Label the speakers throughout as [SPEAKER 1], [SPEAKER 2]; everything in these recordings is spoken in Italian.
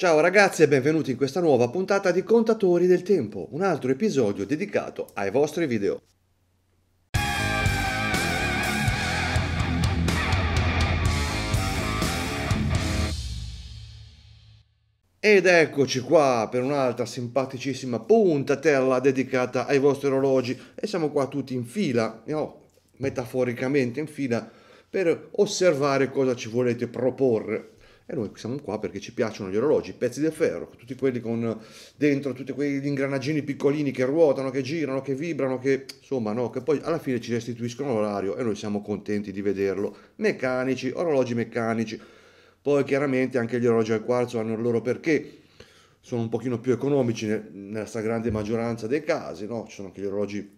[SPEAKER 1] Ciao ragazzi e benvenuti in questa nuova puntata di Contatori del Tempo, un altro episodio dedicato ai vostri video. Ed eccoci qua per un'altra simpaticissima puntatella dedicata ai vostri orologi e siamo qua tutti in fila, no, metaforicamente in fila, per osservare cosa ci volete proporre e noi siamo qua perché ci piacciono gli orologi, i pezzi del ferro, tutti quelli con dentro, tutti quegli ingranagini piccolini che ruotano, che girano, che vibrano, che insomma no, che poi alla fine ci restituiscono l'orario e noi siamo contenti di vederlo. Meccanici, orologi meccanici. Poi chiaramente anche gli orologi al quarzo hanno il loro perché, sono un pochino più economici nella stragrande maggioranza dei casi, no? ci sono anche gli orologi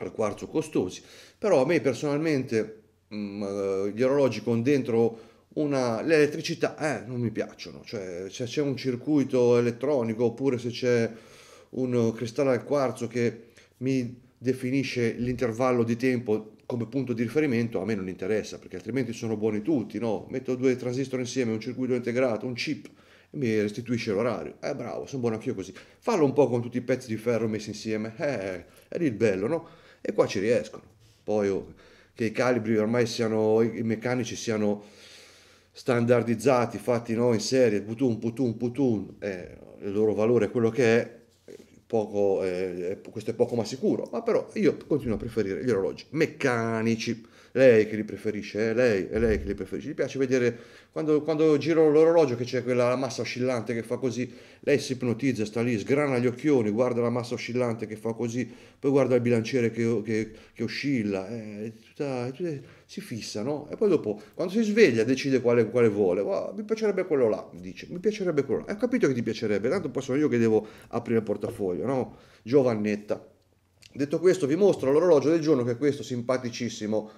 [SPEAKER 1] al quarzo costosi, però a me personalmente mh, mm, eh, gli orologi con dentro una, l'elettricità eh, non mi piacciono, cioè se c'è un circuito elettronico oppure se c'è un cristallo al quarzo che mi definisce l'intervallo di tempo come punto di riferimento a me non interessa perché altrimenti sono buoni tutti, no? Metto due transistor insieme, un circuito integrato, un chip e mi restituisce l'orario. Eh bravo, sono buono anch'io così. Fallo un po' con tutti i pezzi di ferro messi insieme, eh, è il bello, no? E qua ci riescono. Poi oh, che i calibri ormai siano, i meccanici siano standardizzati, fatti no, in serie, putun, putun, putun, eh, il loro valore è quello che è, poco, eh, questo è poco ma sicuro, ma però io continuo a preferire gli orologi meccanici lei che li preferisce, è lei, è lei che li preferisce. Gli piace vedere quando, quando giro l'orologio che c'è quella massa oscillante che fa così, lei si ipnotizza, sta lì, sgrana gli occhioni, guarda la massa oscillante che fa così, poi guarda il bilanciere che, che, che oscilla, eh, tutta, tutta, si fissa, no? E poi dopo, quando si sveglia, decide quale, quale vuole. Oh, mi piacerebbe quello là, dice, mi piacerebbe quello là. Ho capito che ti piacerebbe, tanto poi sono io che devo aprire il portafoglio, no? Giovannetta. Detto questo, vi mostro l'orologio del giorno che è questo simpaticissimo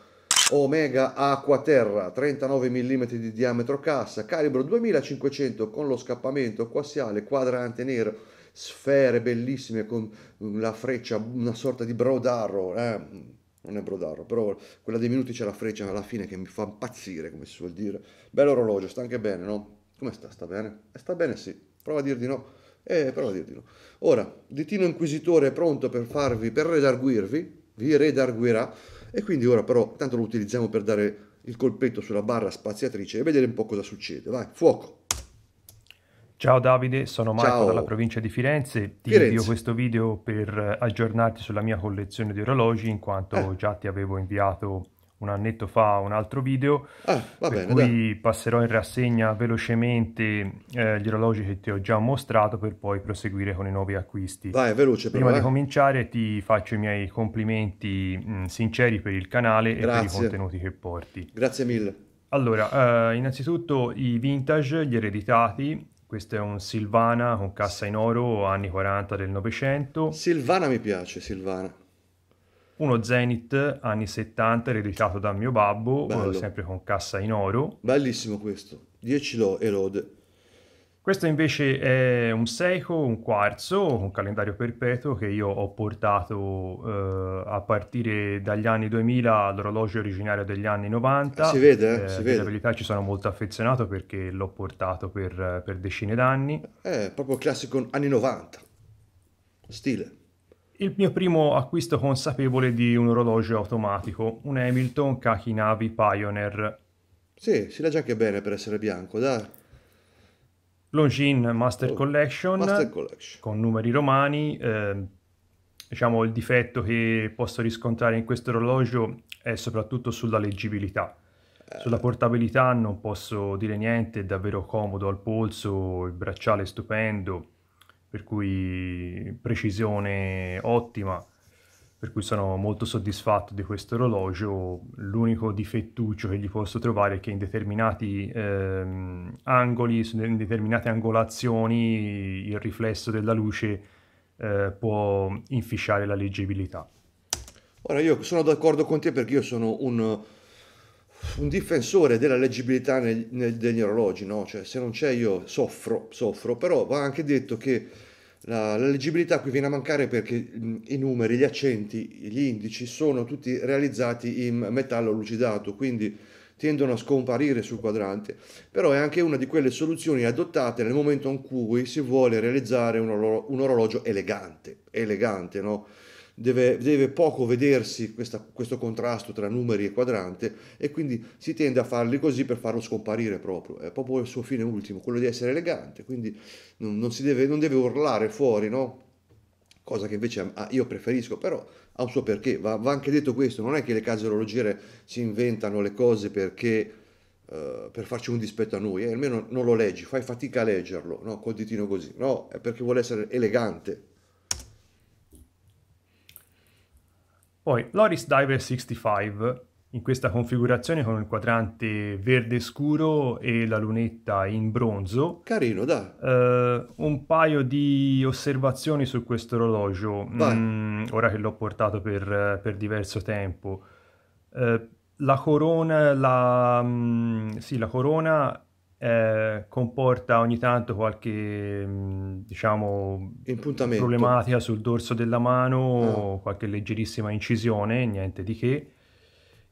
[SPEAKER 1] Omega Acqua Terra, 39 mm di diametro cassa, calibro 2500 con lo scappamento quassiale, quadrante nero, sfere bellissime con la freccia, una sorta di brodarro, eh? non è brodarro, però quella dei minuti c'è la freccia alla fine che mi fa impazzire, come si suol dire. Bello orologio, sta anche bene, no? Come sta? Sta bene? Eh, sta bene sì, prova a dir di no. Eh, prova a dir di no. Ora, Ditino Inquisitore è pronto per farvi, per redarguirvi, vi redarguirà e quindi ora però, tanto lo utilizziamo per dare il colpetto sulla barra spaziatrice e vedere un po' cosa succede. Vai, fuoco!
[SPEAKER 2] Ciao Davide, sono Marco Ciao. dalla provincia di Firenze. Ti Firenze. invio questo video per aggiornarti sulla mia collezione di orologi, in quanto eh. già ti avevo inviato un annetto fa un altro video
[SPEAKER 1] ah, va bene, cui
[SPEAKER 2] dai. passerò in rassegna velocemente eh, gli orologi che ti ho già mostrato per poi proseguire con i nuovi acquisti.
[SPEAKER 1] Vai, veloce però, Prima eh. di
[SPEAKER 2] cominciare ti faccio i miei complimenti mh, mm, sinceri per il canale Grazie. e per i contenuti che porti. Grazie mille. Allora, eh, innanzitutto i vintage, gli ereditati, questo è un Silvana con cassa in oro anni 40 del Novecento.
[SPEAKER 1] Silvana mi piace, Silvana
[SPEAKER 2] uno Zenith anni 70 ereditato da mio babbo, sempre con cassa in oro.
[SPEAKER 1] Bellissimo questo, 10 lo erode.
[SPEAKER 2] Questo invece è un Seiko, un quarzo, un calendario perpetuo che io ho portato eh, a partire dagli anni 2000 all'orologio originario degli anni 90. Si vede, eh, eh si vede. In verità ci sono molto affezionato perché l'ho portato per, per decine d'anni.
[SPEAKER 1] È eh, proprio classico anni 90, stile.
[SPEAKER 2] Il mio primo acquisto consapevole di un orologio automatico, un Hamilton Kakinavi Pioneer.
[SPEAKER 1] Sì, si legge anche bene per essere bianco, dai.
[SPEAKER 2] Longines Master, oh, Collection, Master Collection con numeri romani. Eh, diciamo il difetto che posso riscontrare in questo orologio è soprattutto sulla leggibilità. Eh. Sulla portabilità non posso dire niente, è davvero comodo al polso, il bracciale è stupendo, per cui precisione ottima, per cui sono molto soddisfatto di questo orologio. L'unico difettuccio che gli posso trovare è che in determinati ehm, angoli, in determinate angolazioni, il riflesso della luce eh, può infisciare la leggibilità.
[SPEAKER 1] Ora io sono d'accordo con te perché io sono un un difensore della leggibilità nel, nel, degli orologi, no? cioè, se non c'è io soffro, soffro, però va anche detto che la, la leggibilità qui viene a mancare perché i numeri, gli accenti, gli indici sono tutti realizzati in metallo lucidato, quindi tendono a scomparire sul quadrante, però è anche una di quelle soluzioni adottate nel momento in cui si vuole realizzare un, orologio elegante, elegante, no? deve, deve poco vedersi questa, questo contrasto tra numeri e quadrante e quindi si tende a farli così per farlo scomparire proprio, è proprio il suo fine ultimo, quello di essere elegante, quindi non, non, deve, non deve, urlare fuori, no? cosa che invece ah, io preferisco, però ha un suo perché, va, va, anche detto questo, non è che le case orologiere si inventano le cose perché eh, per farci un dispetto a noi, eh, almeno non lo leggi, fai fatica a leggerlo, no? Col ditino così, no, è perché vuole essere elegante,
[SPEAKER 2] Poi Loris Diver 65 in questa configurazione con il quadrante verde scuro e la lunetta in bronzo. Carino, da. Uh, eh, un paio di osservazioni su questo orologio, mm, ora che l'ho portato per, per diverso tempo. Uh, la corona, la, mm, sì, la corona eh, comporta ogni tanto qualche mm, diciamo
[SPEAKER 1] problematica
[SPEAKER 2] sul dorso della mano, ah. qualche leggerissima incisione, niente di che.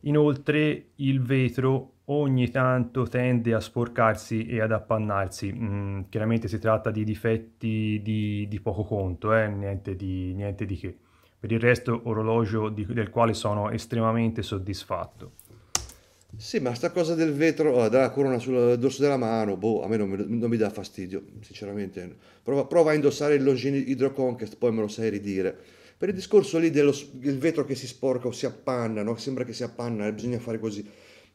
[SPEAKER 2] Inoltre il vetro ogni tanto tende a sporcarsi e ad appannarsi. Mm, chiaramente si tratta di difetti di, di poco conto, eh? niente, di, niente, di, che. Per il resto orologio di, del quale sono estremamente soddisfatto.
[SPEAKER 1] Sì, ma sta cosa del vetro, oh, della corona sul dorso della mano, boh, a me non, mi, non mi dà fastidio, sinceramente. Prova, prova a indossare il Longin Hydro Conquest, poi me lo sai ridire. Per il discorso lì del vetro che si sporca o si appanna, no? sembra che si appanna, eh, bisogna fare così.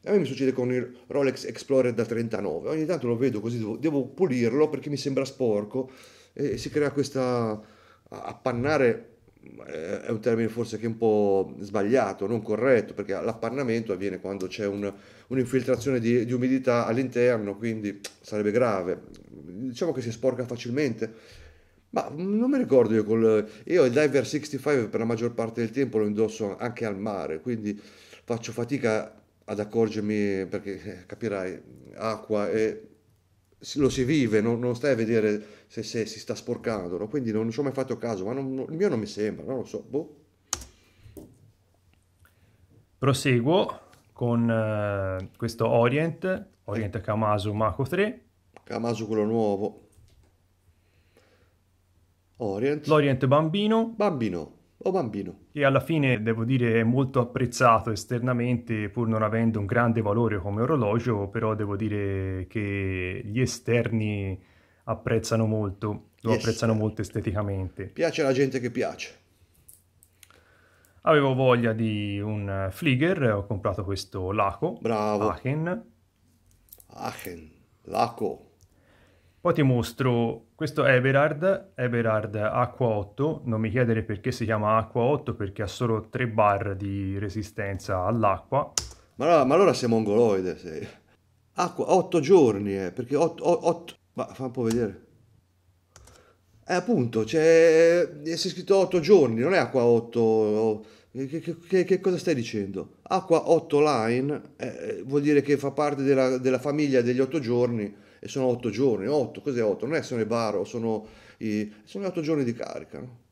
[SPEAKER 1] A me mi succede con il Rolex Explorer da 39, ogni tanto lo vedo così, devo, devo pulirlo perché mi sembra sporco e si crea questa appannare è un termine forse che è un po' sbagliato, non corretto, perché l'appannamento avviene quando c'è un, un'infiltrazione di, di, umidità all'interno, quindi sarebbe grave. Diciamo che si sporca facilmente. Ma non mi ricordo io col... Io il Diver 65 per la maggior parte del tempo lo indosso anche al mare, quindi faccio fatica ad accorgermi, perché eh, capirai, acqua e lo si vive, non, non stai a vedere se, se si sta sporcando, no? quindi non, ci ho mai fatto caso, ma non, non, il mio non mi sembra, non lo so. Boh.
[SPEAKER 2] Proseguo con eh, questo Orient, Orient Kamasu Mako 3. Kamasu
[SPEAKER 1] quello nuovo. Orient. L'Orient bambino. Bambino. O bambino.
[SPEAKER 2] E alla fine devo dire è molto apprezzato esternamente, pur non avendo un grande valore come orologio, però devo dire che gli esterni apprezzano molto, lo yes. apprezzano molto esteticamente.
[SPEAKER 1] Piace alla gente che piace.
[SPEAKER 2] Avevo voglia di un eh, Flieger, ho comprato questo Laco. Bravo. Achen.
[SPEAKER 1] Achen, Laco.
[SPEAKER 2] Poi ti mostro questo Everard, Everard Acqua 8, non mi chiedere perché si chiama Acqua 8 perché ha solo 3 bar di resistenza all'acqua.
[SPEAKER 1] Ma allora, ma allora sei mongoloide, sei. Acqua, 8 giorni, eh, perché 8, ma fa un po' vedere. Eh, appunto, c'è. Cioè, si è scritto 8 giorni, non è acqua 8. Eh, che, che, che, cosa stai dicendo? Acqua 8 line eh, eh, vuol dire che fa parte della, della famiglia degli 8 giorni e sono 8 giorni. 8, cos'è 8? Non è sono i baro, sono, i, sono 8 giorni di carica. No?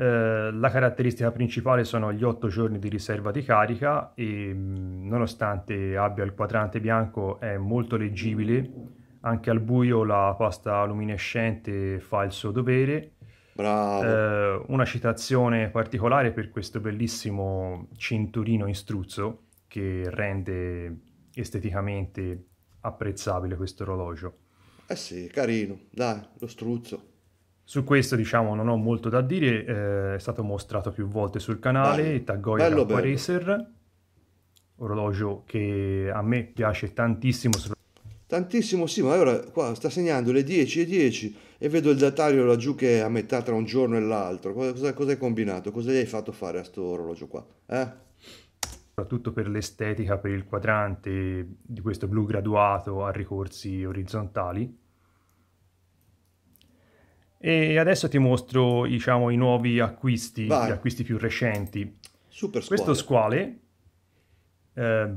[SPEAKER 2] la caratteristica principale sono gli 8 giorni di riserva di carica e mm, nonostante abbia il quadrante bianco è molto leggibile anche al buio la pasta luminescente fa il suo dovere. Eh, una citazione particolare per questo bellissimo cinturino in struzzo che rende esteticamente apprezzabile questo orologio.
[SPEAKER 1] Eh sì, carino, dai, lo struzzo.
[SPEAKER 2] Su questo diciamo non ho molto da dire, eh, è stato mostrato più volte sul canale, bello. Tagoya bello,
[SPEAKER 1] bello.
[SPEAKER 2] orologio che a me piace tantissimo,
[SPEAKER 1] Tantissimo sì, ma ora qua sta segnando le 10 e 10 e vedo il datario laggiù che è a metà tra un giorno e l'altro. Cosa, cosa hai combinato? Cosa gli hai fatto fare a sto orologio qua? Eh?
[SPEAKER 2] Soprattutto per l'estetica, per il quadrante di questo blu graduato a ricorsi orizzontali. E adesso ti mostro diciamo, i nuovi acquisti, Vai. gli acquisti più recenti. Super squale. Questo squale, eh,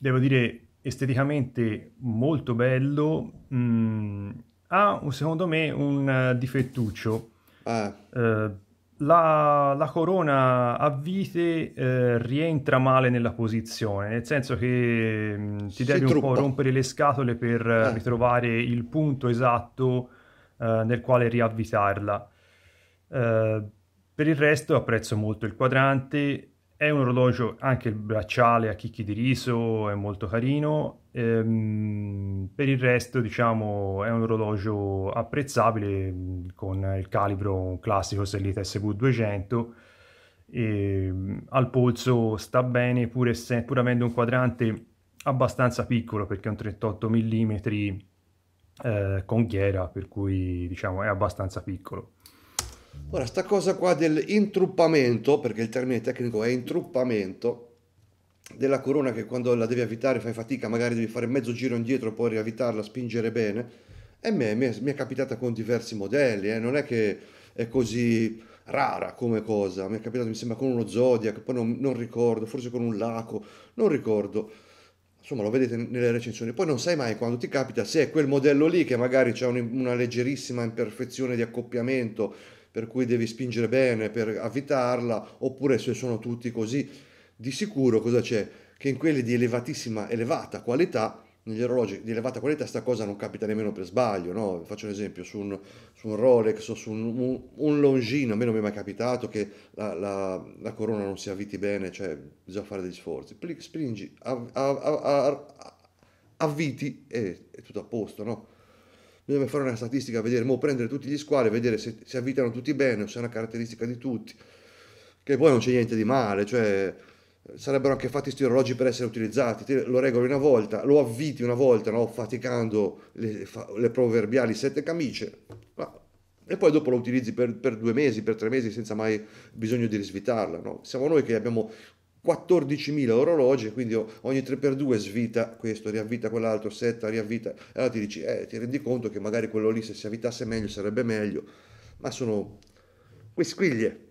[SPEAKER 2] devo dire esteticamente molto bello, mh, mm, ha secondo me un difettuccio. Ah. Eh, la, la, corona a vite eh, rientra male nella posizione, nel senso che mh, mm, ti si devi truppa. un po' rompere le scatole per eh. eh. ritrovare il punto esatto eh, nel quale riavvitarla. per il resto apprezzo molto il quadrante, è un orologio, anche il bracciale a chicchi di riso è molto carino, ehm, per il resto diciamo è un orologio apprezzabile con il calibro classico Sellita SV200, ehm, al polso sta bene pur, se, pur avendo un quadrante abbastanza piccolo perché è un 38 mm eh, con ghiera, per cui diciamo è abbastanza piccolo.
[SPEAKER 1] Ora, sta cosa qua dell'intruppamento, perché il termine tecnico è intruppamento, della corona che quando la devi avvitare fai fatica, magari devi fare mezzo giro indietro, poi riavvitarla, spingere bene. E me, me, mi è capitata con diversi modelli, eh. non è che è così rara come cosa. Mi è capitato, mi sembra, con uno Zodiac, poi non, non, ricordo, forse con un Laco, non ricordo. Insomma, lo vedete nelle recensioni. Poi non sai mai quando ti capita se è quel modello lì che magari c'è un, una leggerissima imperfezione di accoppiamento per cui devi spingere bene per avvitarla, oppure se sono tutti così. Di sicuro cosa c'è? Che in quelli di elevatissima, elevata qualità, negli orologi di elevata qualità, questa cosa non capita nemmeno per sbaglio, no? Faccio un esempio, su un, su un Rolex o su un, un, un, Longino, a me non mi è mai capitato che la, la, la corona non si avviti bene, cioè bisogna fare degli sforzi. Springi, av, av, av, avviti e è tutto a posto, no? bisogna fare una statistica, vedere, mo prendere tutti gli squali, vedere se si avvitano tutti bene o se è una caratteristica di tutti, che poi non c'è niente di male, cioè sarebbero anche fatti questi orologi per essere utilizzati, Te lo regoli una volta, lo avviti una volta, no? faticando le, le proverbiali sette camicie, ma, e poi dopo lo utilizzi per, per, due mesi, per tre mesi senza mai bisogno di risvitarla. No? Siamo noi che abbiamo 14.000 orologi, quindi ogni 3x2 svita questo, riavvita quell'altro, setta, riavvita, e allora ti dici, eh, ti rendi conto che magari quello lì se si avvitasse meglio sarebbe meglio, ma sono quisquiglie.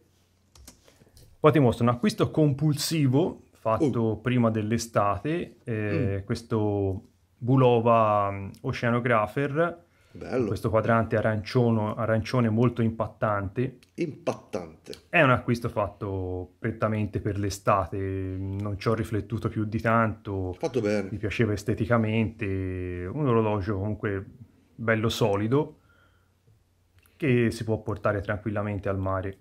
[SPEAKER 2] Poi ti mostro un acquisto compulsivo fatto uh. prima dell'estate, eh, mm. questo Bulova mm, Oceanographer, Bello. Questo quadrante arancione molto impattante. Impattante. È un acquisto fatto prettamente per l'estate, non ci ho riflettuto più di tanto. Fatto bene. Mi piaceva esteticamente, un orologio comunque bello solido che si può portare tranquillamente al
[SPEAKER 1] mare.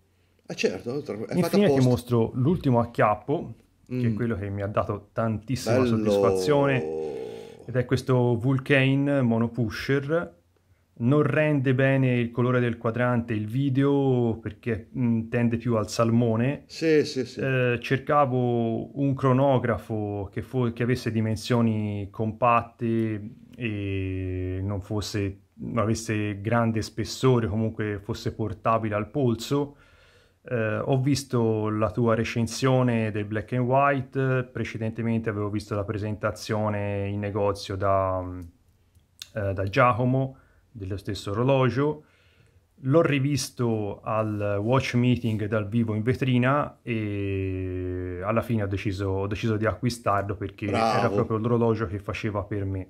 [SPEAKER 1] Ah certo, è Infine ti
[SPEAKER 2] mostro l'ultimo acchiappo, mm. che è mm. quello che mi ha dato tantissima bello. soddisfazione, ed è questo Vulcane Monopusher non rende bene il colore del quadrante il video perché mh, mm, tende più al salmone. Sì, sì, sì. Eh, cercavo un cronografo che, fo- che, avesse dimensioni compatte e non, fosse, avesse grande spessore, comunque fosse portabile al polso. Eh, ho visto la tua recensione del black and white, precedentemente avevo visto la presentazione in negozio da, mm, eh, da Giacomo dello stesso orologio. L'ho rivisto al watch meeting dal vivo in vetrina e alla fine ho deciso, ho deciso di acquistarlo perché Bravo. era proprio l'orologio che faceva per me.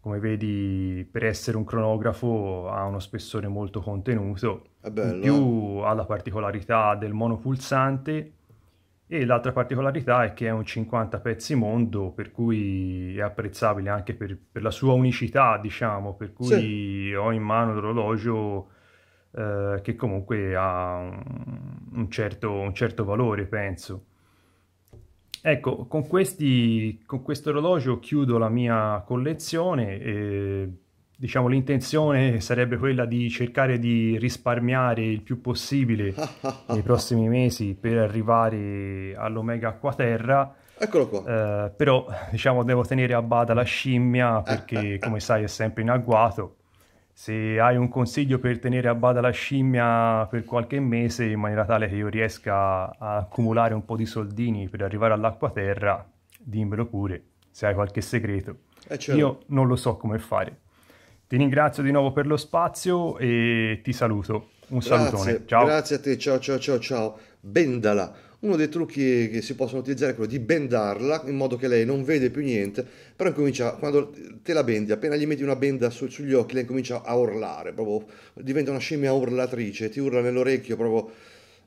[SPEAKER 2] Come vedi, per essere un cronografo ha uno spessore molto contenuto. Bello, in più eh? ha la particolarità del monopulsante e l'altra particolarità è che è un 50 pezzi mondo, per cui è apprezzabile anche per, per la sua unicità, diciamo, per cui sì. ho in mano l'orologio eh, che comunque ha un, un, certo, un, certo, valore, penso. Ecco, con, questi, con questo orologio chiudo la mia collezione. E diciamo, l'intenzione sarebbe quella di cercare di risparmiare il più possibile nei prossimi mesi per arrivare all'Omega Acquaterra. Eccolo qua. Eh, però, diciamo, devo tenere a bada la scimmia perché, come sai, è sempre in agguato. Se hai un consiglio per tenere a bada la scimmia per qualche mese in maniera tale che io riesca a accumulare un po' di soldini per arrivare all'acquaterra, dimmelo pure, se hai qualche segreto. Eh, certo. Io non lo so come fare. Ti ringrazio di nuovo per lo spazio e ti saluto. Un grazie, salutone. Ciao. Grazie
[SPEAKER 1] a te, ciao ciao ciao ciao. Bendala. Uno dei trucchi che si possono utilizzare è quello di bendarla in modo che lei non vede più niente, però incomincia, quando te la bendi, appena gli metti una benda su, sugli occhi, lei comincia a urlare, proprio diventa una scimmia urlatrice, ti urla nell'orecchio proprio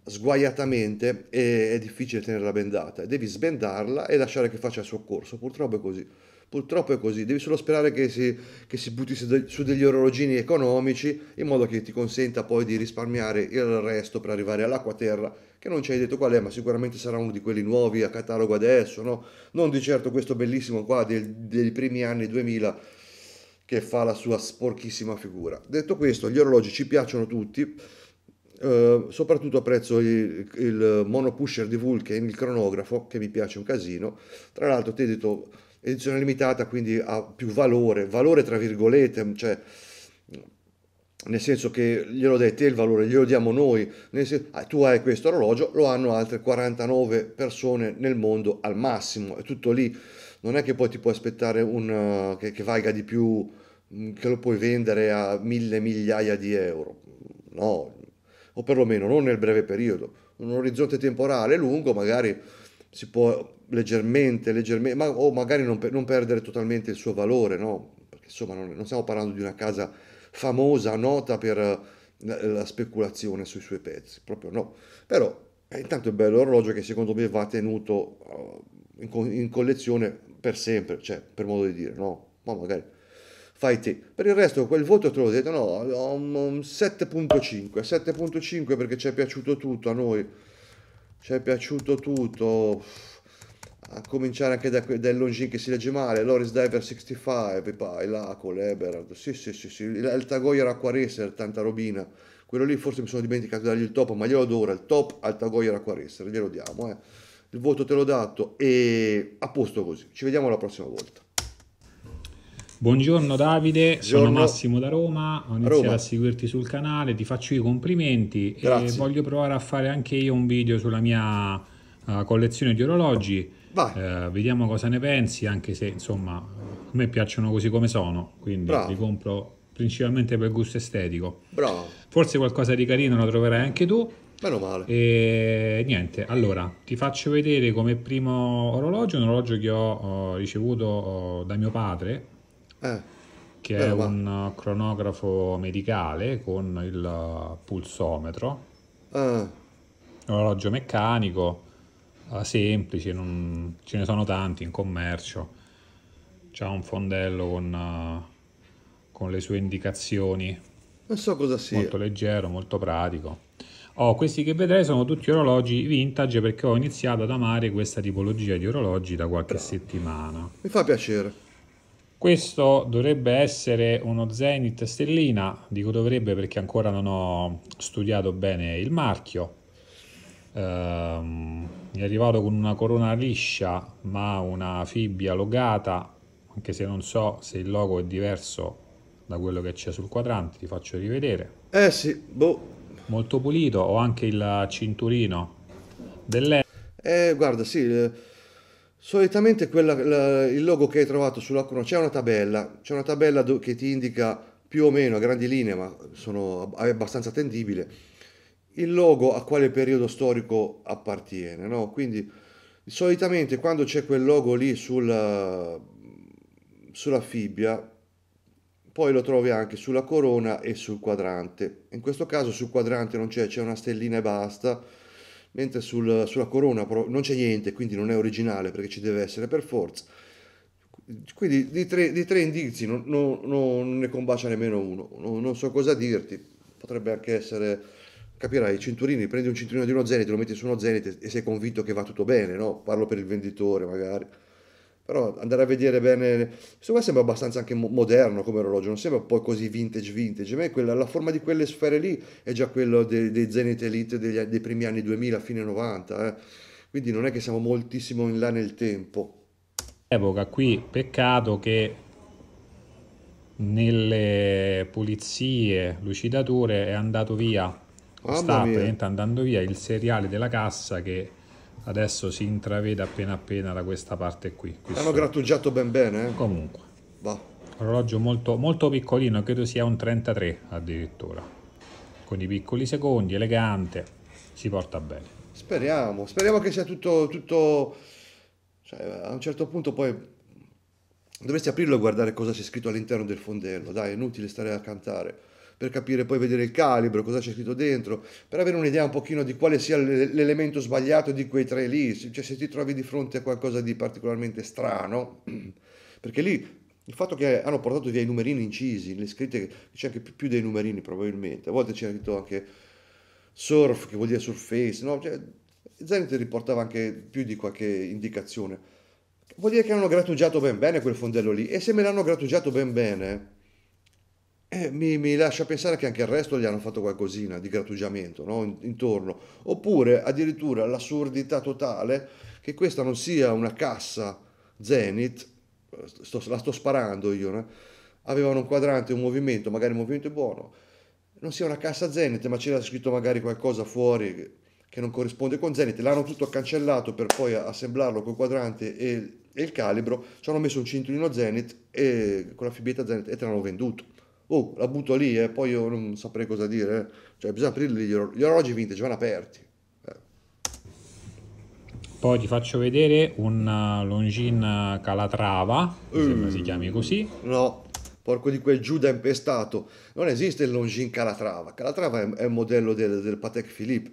[SPEAKER 1] sguaiatamente e è difficile tenerla bendata. Devi sbendarla e lasciare che faccia il suo corso, purtroppo è così. Purtroppo è così, devi solo sperare che si, che si butti su, degli orologini economici in modo che ti consenta poi di risparmiare il resto per arrivare all'acquaterra, che non ci hai detto qual è, ma sicuramente sarà uno di quelli nuovi a catalogo adesso, no? Non di certo questo bellissimo qua del, dei primi anni 2000 che fa la sua sporchissima figura. Detto questo, gli orologi ci piacciono tutti, eh, soprattutto apprezzo il, il monopusher di Vulcan, il cronografo, che mi piace un casino. Tra l'altro ti hai detto edizione limitata quindi ha più valore, valore tra virgolette, cioè nel senso che glielo dai te il valore, glielo diamo noi, senso, ah, tu hai questo orologio, lo hanno altre 49 persone nel mondo al massimo, è tutto lì, non è che poi ti puoi aspettare un, eh, che, che valga di più, che lo puoi vendere a mille migliaia di euro, no, o perlomeno non nel breve periodo, un orizzonte temporale lungo magari si può leggermente, leggermente ma, o magari non, non, perdere totalmente il suo valore, no? Perché insomma non, non stiamo parlando di una casa famosa, nota per eh, la, la speculazione sui suoi pezzi, proprio no. Però eh, intanto è bello l'orologio che secondo me va tenuto uh, in, in, collezione per sempre, cioè per modo di dire, no? Ma magari fai te. Per il resto quel voto te l'ho detto, no, 7.5, 7.5 perché ci è piaciuto tutto a noi, ci è piaciuto tutto a cominciare anche da, dai Longin che si legge male, Loris Diver 65, poi Laco, Leberard, sì sì sì, sì. Il, il Tagoia era tanta robina, quello lì forse mi sono dimenticato di dargli il top, ma glielo adoro, il top al Tagoia era Quaresser, glielo diamo, eh. il voto te l'ho dato e a posto così, ci vediamo la prossima volta.
[SPEAKER 3] Buongiorno Davide, Buongiorno. sono Massimo da Roma, ho iniziato Roma. a seguirti sul canale, ti faccio i complimenti Grazie. e voglio provare a fare anche io un video sulla mia uh, collezione di orologi eh, vediamo cosa ne pensi, anche se insomma a me piacciono così come sono, quindi Bravo. li compro principalmente per gusto estetico. Bravo. Forse qualcosa di carino lo troverai anche tu. Meno male. E niente, allora ti faccio vedere come primo orologio, un orologio che ho, ho ricevuto da mio padre. Eh che Beh, è ma... un cronografo medicale con il pulsometro, un eh. orologio meccanico semplici, non... ce ne sono tanti in commercio. C'ha un fondello con, eh, con le sue indicazioni.
[SPEAKER 1] Non so cosa sia. Molto
[SPEAKER 3] leggero, molto pratico. Oh, questi che vedrai sono tutti orologi vintage perché ho iniziato ad amare questa tipologia di orologi da qualche Bravo. settimana. Mi fa piacere. Questo dovrebbe essere uno Zenith Stellina, dico dovrebbe perché ancora non ho studiato bene il marchio ehm, è arrivato con una corona liscia ma una fibbia logata anche se non so se il logo è diverso da quello che c'è sul quadrante ti faccio rivedere eh sì boh molto pulito ho anche il cinturino
[SPEAKER 1] dell'E eh guarda sì eh, solitamente quella, la, il logo che hai trovato sulla corona c'è una tabella c'è una tabella che ti indica più o meno a grandi linee ma sono abbastanza attendibile il logo a quale periodo storico appartiene. No? Quindi solitamente quando c'è quel logo lì sulla, sulla fibbia, poi lo trovi anche sulla corona e sul quadrante. In questo caso sul quadrante non c'è, c'è una stellina e basta, mentre sul, sulla corona non c'è niente, quindi non è originale perché ci deve essere per forza. Quindi di tre, di tre indizi non, non, non, ne combacia nemmeno uno, non, non so cosa dirti, potrebbe anche essere capirai, i cinturini, prendi un cinturino di uno Zenit, lo metti su uno Zenit e sei convinto che va tutto bene, no? Parlo per il venditore magari. Però andare a vedere bene, secondo me sembra abbastanza anche moderno come orologio, non sembra poi così vintage vintage, ma me quella, la forma di quelle sfere lì è già quella dei, dei Zenit Elite degli, dei primi anni 2000, fine 90, eh? quindi non è che siamo moltissimo in là nel tempo.
[SPEAKER 3] Epoca qui, peccato che nelle pulizie, lucidature è andato via Mamma sta andando via il seriale della cassa che adesso si intravede appena appena da questa parte qui. qui Hanno
[SPEAKER 1] grattugiato ben bene. Eh? Comunque. Va. Orologio molto,
[SPEAKER 3] molto piccolino, credo sia un 33 addirittura. Con i piccoli secondi, elegante, si porta bene.
[SPEAKER 1] Speriamo, speriamo che sia tutto... tutto... Cioè, a un certo punto poi dovresti aprirlo e guardare cosa c'è scritto all'interno del fondello. Dai, è inutile stare a cantare per capire poi vedere il calibro, cosa c'è scritto dentro, per avere un'idea un pochino di quale sia l'elemento sbagliato di quei tre lì, cioè se ti trovi di fronte a qualcosa di particolarmente strano, perché lì il fatto che hanno portato via i numerini incisi, le scritte, c'è anche più dei numerini probabilmente, a volte c'è scritto anche surf, che vuol dire surface, no? Cioè, Zenit riportava anche più di qualche indicazione. Vuol dire che hanno grattugiato ben bene quel fondello lì e se me l'hanno grattugiato ben bene eh, mi, mi, lascia pensare che anche il resto gli hanno fatto qualcosina di grattugiamento no? intorno, oppure addirittura l'assurdità totale che questa non sia una cassa Zenith, eh, sto, la sto sparando io, no? avevano un quadrante, un movimento, magari il movimento è buono, non sia una cassa Zenith, ma c'era scritto magari qualcosa fuori che non corrisponde con Zenith, l'hanno tutto cancellato per poi assemblarlo col quadrante e, e il calibro, ci hanno messo un cinturino Zenith e, con la fibetta Zenith e te l'hanno venduto oh, la butto lì e eh, poi io non saprei cosa dire. Eh. Cioè, bisogna aprirli gli, or- gli orologi vintage, vanno aperti.
[SPEAKER 3] Eh. Poi ti faccio vedere un eh,
[SPEAKER 1] Longin Calatrava, mm. si chiami così. No, porco di quel Giuda impestato. Non esiste il Longin Calatrava. Calatrava è, è un modello del, del Patek Philippe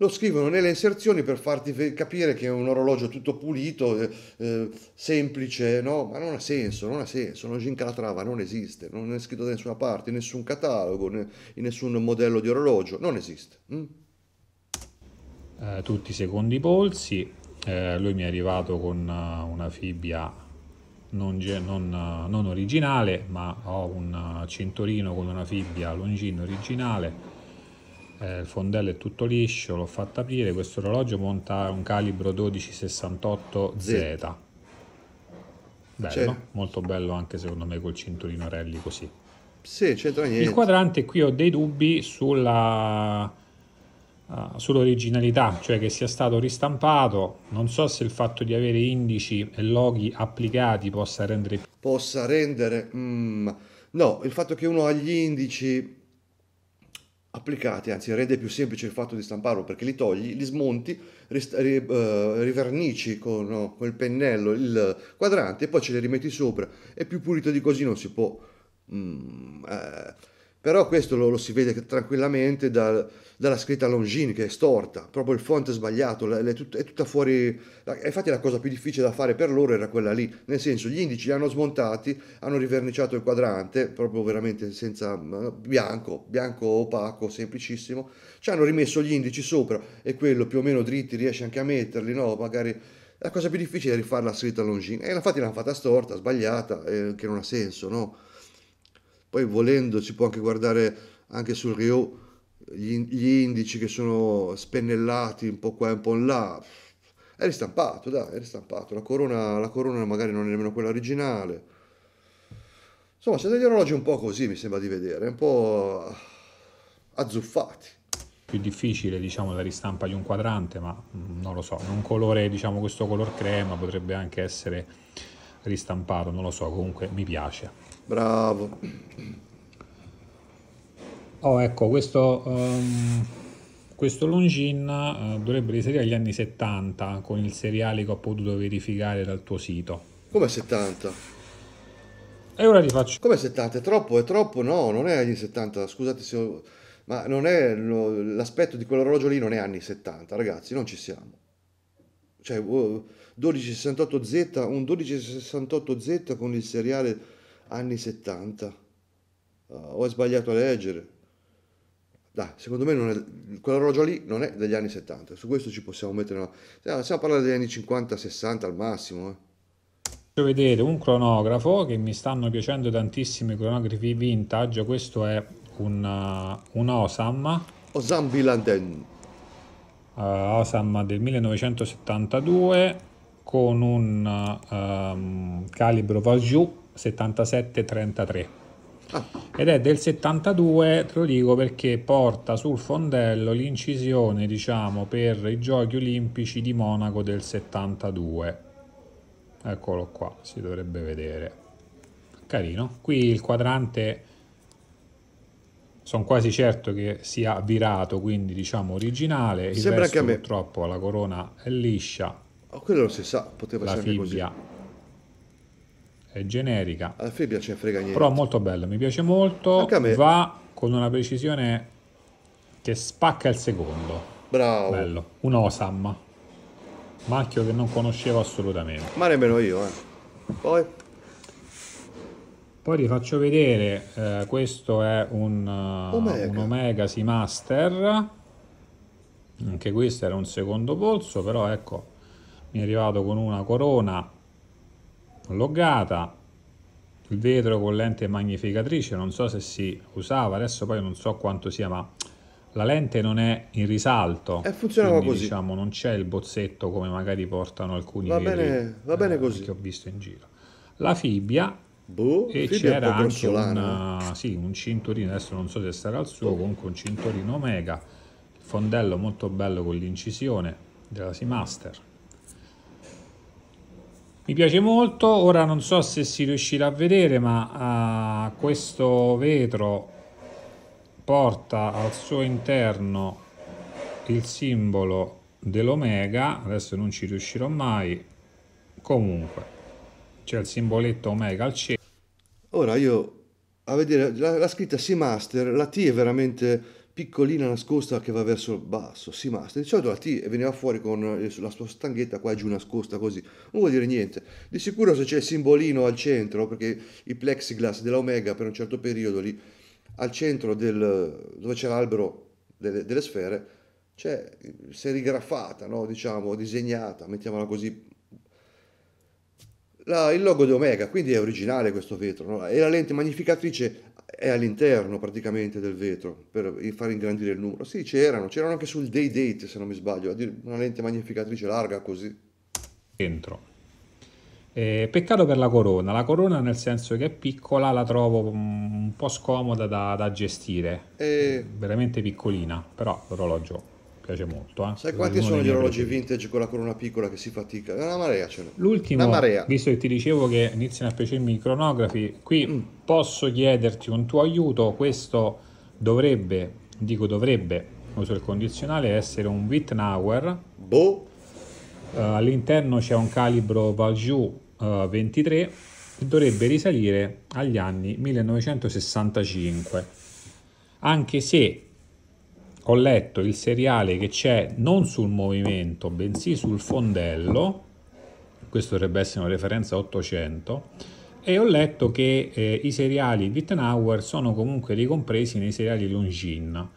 [SPEAKER 1] lo scrivono nelle inserzioni per farti capire che è un orologio tutto pulito, eh, eh, semplice, no? Ma non ha senso, non ha senso, non Gincalatrava non esiste, non è scritto da nessuna parte, in nessun catalogo, in nessun modello di orologio, non esiste. Mm?
[SPEAKER 3] Eh, tutti secondo i polsi, eh, lui mi è arrivato con eh, una fibbia non, non, eh, non originale, ma ho un cinturino con una fibbia longin originale eh, il fondello è tutto liscio, l'ho fatto aprire, questo orologio monta un calibro 1268Z. Bello, cioè- molto bello anche secondo me col cinturino Rally così.
[SPEAKER 1] Sì, c'entra niente. Il
[SPEAKER 3] quadrante qui ho dei dubbi sulla, ah, sull'originalità, cioè che sia stato ristampato. Non so se il fatto di avere indici e loghi applicati possa rendere...
[SPEAKER 1] Possa rendere... Mm, no, il fatto che uno ha gli indici applicati, anzi rende più semplice il fatto di stamparlo perché li togli, li smonti, rist- ri- uh, rivernici con, uh, con, il pennello il quadrante e poi ce li rimetti sopra. È più pulito di così, non si può... Mm, eh. Però questo lo, lo si vede tranquillamente dal dalla scritta Longin che è storta, proprio il font è sbagliato, è, tut- è tutta fuori... La- infatti la cosa più difficile da fare per loro era quella lì, nel senso gli indici li hanno smontati, hanno riverniciato il quadrante, proprio veramente senza... bianco, bianco opaco, semplicissimo, ci hanno rimesso gli indici sopra e quello più o meno dritti riesce anche a metterli, no? Magari... La cosa più difficile è rifare la scritta Longin. e infatti l'hanno fatta storta, sbagliata, eh, che non ha senso, no? Poi volendo si può anche guardare anche sul Rio gli, gli indici che sono spennellati un po' qua e un po' là. È ristampato, dai, è ristampato. La corona, la corona magari non è nemmeno quella originale. Insomma, c'è degli orologi un po' così, mi sembra di vedere, un po' azzuffati
[SPEAKER 3] più difficile diciamo la ristampa di un quadrante ma mm, non lo so un colore diciamo questo color crema potrebbe anche essere ristampato non lo so comunque mi piace
[SPEAKER 1] bravo
[SPEAKER 3] Oh, ecco, questo, um, questo Longin uh, eh, dovrebbe risalire agli anni 70 con il seriale che ho potuto verificare dal tuo
[SPEAKER 1] sito. Come 70? E ora rifaccio. Come 70? È troppo, è troppo, no, non è anni 70, scusate se... Ho... Ma non è l'aspetto di quell'orologio lì non è anni 70, ragazzi, non ci siamo. Cioè, 1268Z, un 1268Z con il seriale anni 70. Uh, ah, ho sbagliato a leggere. Dai, secondo me è, quell'orologio lì non è degli anni 70, su questo ci possiamo mettere una... Stiamo parlare degli anni 50-60 al massimo. Eh.
[SPEAKER 3] Faccio vedere un cronografo che mi stanno piacendo tantissimo i cronografi vintage, questo è un, uh, un Osam. Osam Vilanden. Uh, Osam del 1972 con un uh, um, calibro Valjoux 7733 ed è del 72 te lo dico perché porta sul fondello l'incisione diciamo per i giochi olimpici di Monaco del 72 eccolo qua si dovrebbe vedere carino qui il quadrante sono quasi certo che sia virato quindi diciamo originale il Sembra resto, purtroppo la corona è liscia
[SPEAKER 1] oh, quello non si sa poteva essere così
[SPEAKER 3] è generica. Alla fine piace frega niente. Però molto bella, mi piace molto. Va con una precisione che spacca il secondo.
[SPEAKER 1] Bravo. Bello.
[SPEAKER 3] Un Osam. Marchio che non conoscevo assolutamente. Ma nemmeno io, eh. Poi? Poi vi faccio vedere, eh, questo è un eh, Omega. un Omega Seamaster. Anche questo era un secondo polso, però ecco, mi è arrivato con una corona loggata, il vetro con lente magnificatrice, non so se si usava, adesso poi non so quanto sia, ma la lente non è in risalto. E eh, funzionava quindi, così. Diciamo, non c'è il bozzetto come magari portano alcuni va vetri, bene, va bene eh, così. che ho visto in giro. La fibbia boh, e c'era anche una, eh. sì, un cinturino, adesso non so se sarà il suo, comunque un cinturino Omega, il fondello molto bello con l'incisione della Seamaster mi piace molto ora non so se si riuscirà a vedere ma uh, questo vetro porta al suo interno il simbolo dell'omega adesso non ci riuscirò mai comunque c'è il simboletto omega al centro
[SPEAKER 1] ora io a vedere la, la scritta C master la T è veramente piccolina nascosta che va verso il basso, si master. Di solito la T veniva fuori con eh, la sua stanghetta qua giù nascosta così, non vuol dire niente. Di sicuro se c'è il simbolino al centro, perché i plexiglass dell'Omega per un certo periodo lì, al centro del, dove c'è l'albero delle, delle sfere, c'è eh, serigrafata, no? diciamo, disegnata, mettiamola così, la, il logo di Omega, quindi è originale questo vetro, no? e la lente magnificatrice è all'interno praticamente del vetro per far ingrandire il numero. Sì, c'erano, c'erano anche sul day date se non mi sbaglio, una lente magnificatrice larga così. Dentro.
[SPEAKER 3] Eh, peccato per la corona, la corona nel senso che è piccola la trovo mm, un po' scomoda da, da gestire, eh... veramente piccolina, però l'orologio piace
[SPEAKER 1] molto. Eh? Sai quanti sono gli orologi vintage con la corona piccola che si fatica? Una marea ce n'è. L'ultimo, marea.
[SPEAKER 3] visto che ti dicevo che iniziano a piacermi i cronografi, qui mm. posso chiederti un tuo aiuto, questo dovrebbe, dico dovrebbe, uso il condizionale, essere un Wittnauer. Boh. Uh, all'interno c'è un calibro Valjoux uh, eh, 23 che dovrebbe risalire agli anni 1965. Anche se ho letto il seriale che c'è non sul movimento, bensì sul fondello, questo dovrebbe essere una referenza 800, e ho letto che eh, i seriali Wittenauer sono comunque ricompresi nei seriali Longin.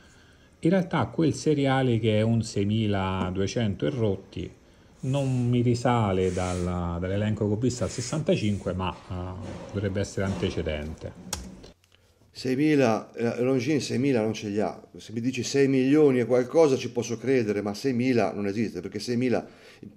[SPEAKER 3] In realtà quel seriale che è un 6200 e rotti non mi risale dalla, dall'elenco che ho visto al 65, ma uh, dovrebbe essere antecedente.
[SPEAKER 1] 6.000, Longin 6.000 non ce li ha, se mi dici 6 milioni e qualcosa ci posso credere, ma 6.000 non esiste, perché 6.000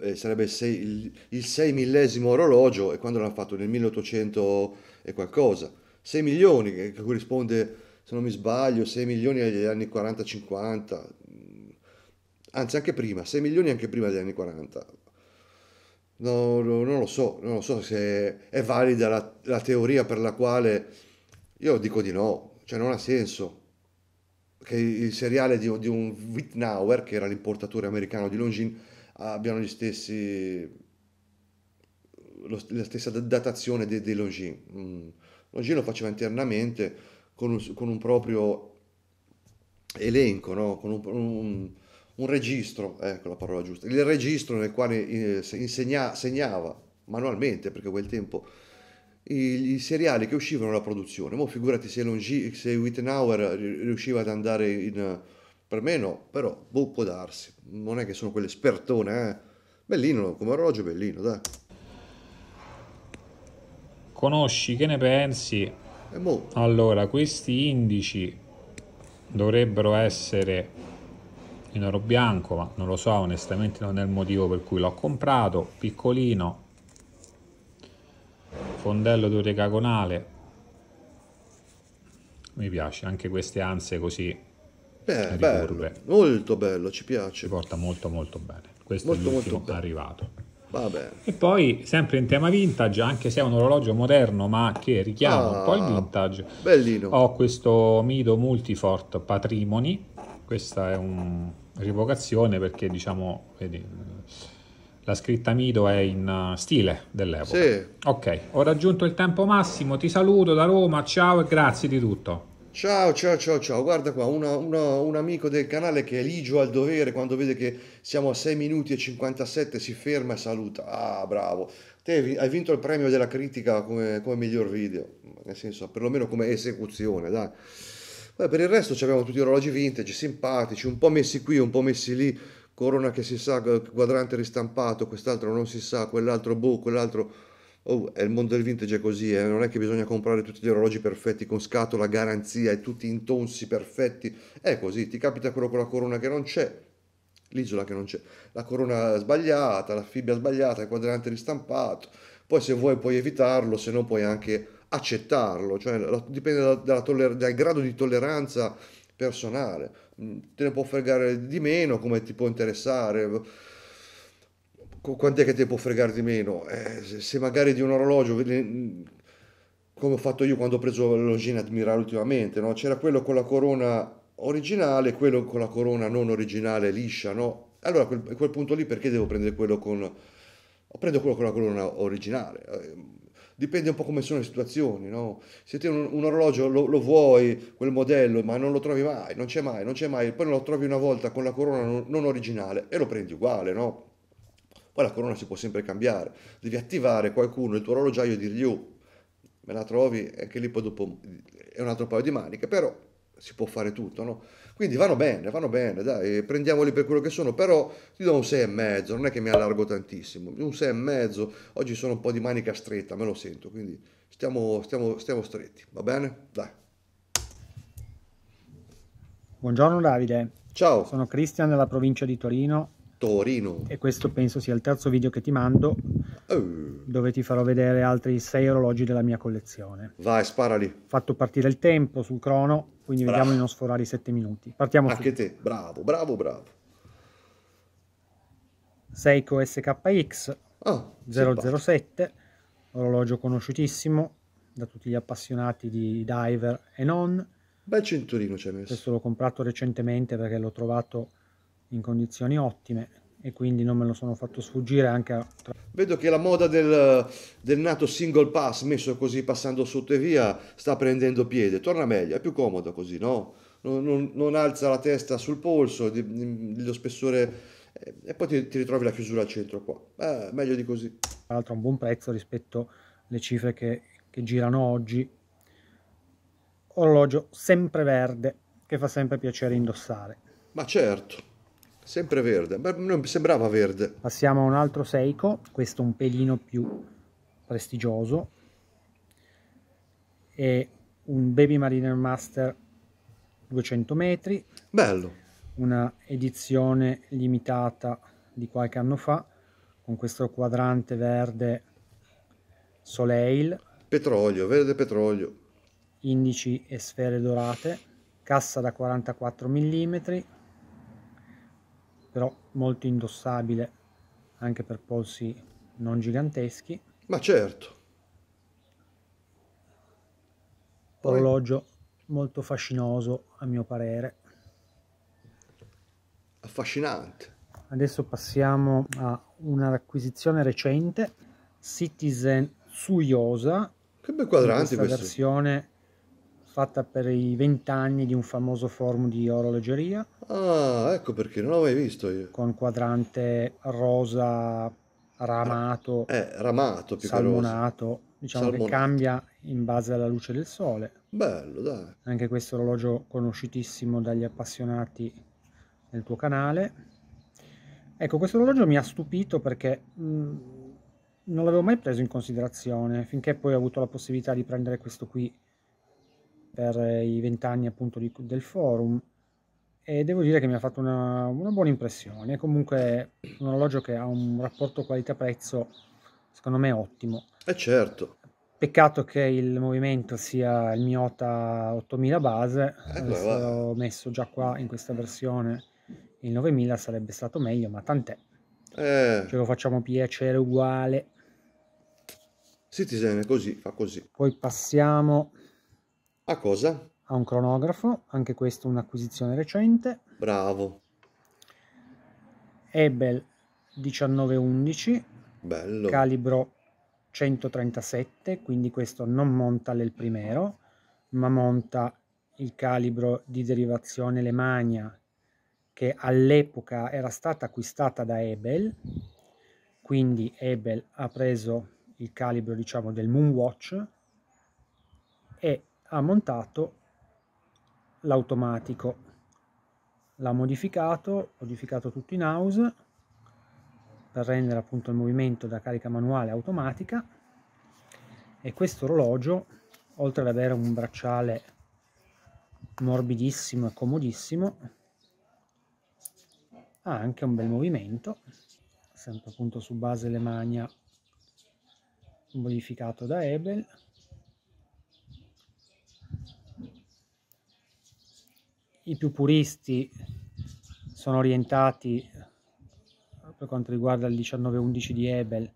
[SPEAKER 1] eh, sarebbe 6, il, il 6 millesimo orologio e quando l'hanno fatto nel 1800 e qualcosa, 6 milioni che, che corrisponde, se non mi sbaglio, 6 milioni agli anni 40-50, anzi anche prima, 6 milioni anche prima degli anni 40. No, no, non lo so, non lo so se è valida la, la teoria per la quale io dico di no, cioè non ha senso. Che il seriale di, di un Wittnauer, che era l'importatore americano di Longin, abbiano gli stessi, lo, la stessa datazione dei, dei Longin. Mm. Longin lo faceva internamente con un, con un proprio elenco, no? con un, un, un, registro, ecco la parola giusta, il registro nel quale eh, insegna, segnava manualmente, perché a quel tempo i, i, seriali che uscivano dalla produzione. Mo figurati se, Longi, se Wittenhauer riusciva ad andare in... Per me no, però boh, può darsi. Non è che sono quell'espertone, eh. Bellino, come orologio bellino, dai.
[SPEAKER 3] Conosci, che ne pensi? Mo... Eh, boh. Allora, questi indici dovrebbero essere in oro bianco, ma non lo so, onestamente non è il motivo per cui l'ho comprato, piccolino, sfondello dodecagonale. Mi piace, anche queste anse così
[SPEAKER 1] Beh, bello,
[SPEAKER 3] molto bello, ci piace. Ci porta molto molto bene. Questo molto, è l'ultimo molto arrivato. Vabbè. E poi, sempre in tema vintage, anche se è un orologio moderno, ma che richiama ah, un po' il ah, vintage, bellino. ho questo Mido Multifort Patrimoni. Questa è un rivocazione perché, diciamo, vedi, la scritta Mido è in eh, stile dell'epoca. Sì. Ok, ho raggiunto il tempo massimo, ti saluto da Roma, ciao e grazie di tutto.
[SPEAKER 1] Ciao, ciao, ciao, ciao, guarda qua, una, una, un amico del canale che è ligio al dovere quando vede che siamo a 6 minuti e 57 si ferma e saluta. Ah, bravo. Te hai vinto il premio della critica come, come miglior video, nel senso, perlomeno come esecuzione, dai. Beh, per il resto abbiamo tutti orologi vintage, simpatici, un po' messi qui, un po' messi lì Corona che si sa, eh, quadrante ristampato, quest'altro non si sa, quell'altro boh, quell'altro... Oh, è il mondo del vintage è così, eh? non è che bisogna comprare tutti gli orologi perfetti con scatola, garanzia e tutti intonsi perfetti. È così, ti capita quello con la corona che non c'è, l'isola che non c'è, la corona sbagliata, la fibbia sbagliata, il quadrante ristampato. Poi se vuoi puoi evitarlo, se no puoi anche accettarlo, cioè dipende dalla, dalla toller- dal grado di tolleranza personale te ne può fregare di meno come ti può interessare quant'è che te ne può fregare di meno eh, se magari di un orologio come ho fatto io quando ho preso l'orologino Admirale ultimamente no? c'era quello con la corona originale quello con la corona non originale liscia no? allora a quel, a quel punto lì perché devo prendere quello con prendo quello con la corona originale eh, dipende un po' come sono le situazioni, no? Se te un, un orologio lo, lo, vuoi, quel modello, ma non lo trovi mai, non c'è mai, non c'è mai, poi lo trovi una volta con la corona non, non originale e lo prendi uguale, no? Poi la corona si può sempre cambiare, devi attivare qualcuno, il tuo orologiaio e dirgli, oh, me la trovi, anche lì poi dopo è un altro paio di maniche, però si può fare tutto, no? Quindi vanno bene, vanno bene, dai, prendiamoli per quello che sono, però ti do un e mezzo, non è che mi allargo tantissimo, un e mezzo, oggi sono un po' di manica stretta, me lo sento, quindi stiamo, stiamo, stiamo stretti, va bene? Dai.
[SPEAKER 4] Buongiorno Davide. Ciao. Sono Cristian della provincia di Torino Torino. E questo penso sia il terzo video che ti mando, uh. dove ti farò vedere altri sei orologi della mia collezione.
[SPEAKER 1] Vai, sparali.
[SPEAKER 4] Fatto partire il tempo sul crono, quindi bravo. vediamo di non sforare i sette minuti. Partiamo
[SPEAKER 1] Anche subito. te, bravo, bravo, bravo.
[SPEAKER 4] Seiko SKX oh, 007, orologio conosciutissimo da tutti gli appassionati di diver e non. Bel
[SPEAKER 1] cinturino ci
[SPEAKER 4] hai messo. Questo l'ho comprato recentemente perché l'ho trovato in condizioni ottime e quindi non me lo sono fatto sfuggire anche a...
[SPEAKER 1] Vedo che la moda del, del nato single pass messo così passando sotto e via sta prendendo piede, torna meglio, è più comodo così, no? Non, non, non alza la testa sul polso, di, di, lo spessore eh, e poi ti, ti, ritrovi la chiusura al centro qua, eh, meglio di così.
[SPEAKER 4] Tra l'altro un buon prezzo rispetto alle cifre che, che girano oggi, orologio sempre verde che fa sempre piacere indossare.
[SPEAKER 1] Ma certo. Sempre verde, ma non sembrava verde.
[SPEAKER 4] Passiamo a un altro Seiko, questo un pelino più prestigioso. È un Baby Mariner Master 200 metri. Bello. Una edizione limitata di qualche anno fa con questo quadrante verde Soleil.
[SPEAKER 1] Petrolio, verde petrolio.
[SPEAKER 4] Indici e sfere dorate. Cassa da 44 mm però molto indossabile anche per polsi non giganteschi.
[SPEAKER 1] Ma certo. Orologio
[SPEAKER 4] molto fascinoso a mio parere.
[SPEAKER 1] Affascinante.
[SPEAKER 4] Adesso passiamo a una acquisizione recente, Citizen Suyosa. Che bel quadrante questa, questa versione fatta per i vent'anni di un famoso forum di orologeria.
[SPEAKER 1] Ah, ecco perché non l'avevo mai visto io.
[SPEAKER 4] Con quadrante rosa ramato,
[SPEAKER 1] eh, ramato più salmonato,
[SPEAKER 4] diciamo che diciamo Salmon... che cambia in base alla luce del sole.
[SPEAKER 1] Bello, dai.
[SPEAKER 4] Anche questo orologio conosciutissimo dagli appassionati del tuo canale. Ecco, questo orologio mi ha stupito perché mh, mm, non l'avevo mai preso in considerazione finché poi ho avuto la possibilità di prendere questo qui per i vent'anni appunto di, del forum e devo dire che mi ha fatto una, una buona impressione. È comunque un orologio che ha un rapporto qualità-prezzo secondo me ottimo.
[SPEAKER 1] E eh, certo.
[SPEAKER 4] Peccato che il movimento sia il Miota 8000 base, eh, avessero messo già qua in questa versione il 9000 sarebbe stato meglio, ma tant'è. Eh. Ce lo facciamo piacere uguale.
[SPEAKER 1] Citizen è così, fa così.
[SPEAKER 4] Poi passiamo
[SPEAKER 1] a cosa?
[SPEAKER 4] A un cronografo, anche questo un'acquisizione recente.
[SPEAKER 1] Bravo.
[SPEAKER 4] Ebel 1911. Bello. Calibro 137, quindi questo non monta l'El Primero, ma monta il calibro di derivazione Lemagna che all'epoca era stata acquistata da Ebel, quindi Ebel ha preso il calibro diciamo del Moonwatch e ha montato l'automatico l'ha modificato modificato tutto in house per rendere appunto il movimento da carica manuale automatica e questo orologio oltre ad avere un bracciale morbidissimo e comodissimo ha anche un bel movimento sempre appunto su base le Lemagna modificato da Ebel i più puristi sono orientati per quanto riguarda il 1911 di Ebel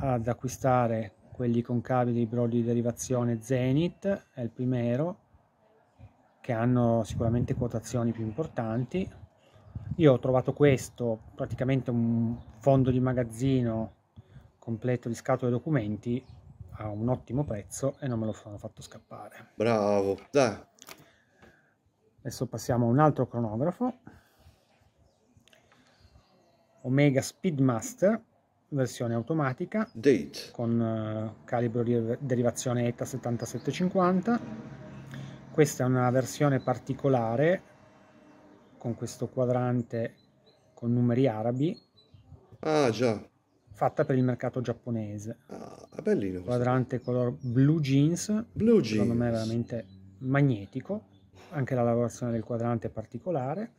[SPEAKER 4] ad acquistare quelli con cavi dei brodi di derivazione Zenith, è il primero, che hanno sicuramente quotazioni più importanti. Io ho trovato questo, praticamente un fondo di magazzino completo di scatole documenti, a un ottimo prezzo e non me lo sono fatto scappare.
[SPEAKER 1] Bravo, dai,
[SPEAKER 4] Adesso passiamo a un altro cronografo, Omega Speedmaster, versione automatica, Date. con eh, calibro di derivazione ETA 7750. Questa è una versione particolare con questo quadrante con numeri arabi.
[SPEAKER 1] Ah già.
[SPEAKER 4] Fatta per il mercato giapponese. Ah, è bellino. Questo. Quadrante color blue jeans. Blue jeans. Secondo me è veramente magnetico anche la lavorazione del quadrante è particolare,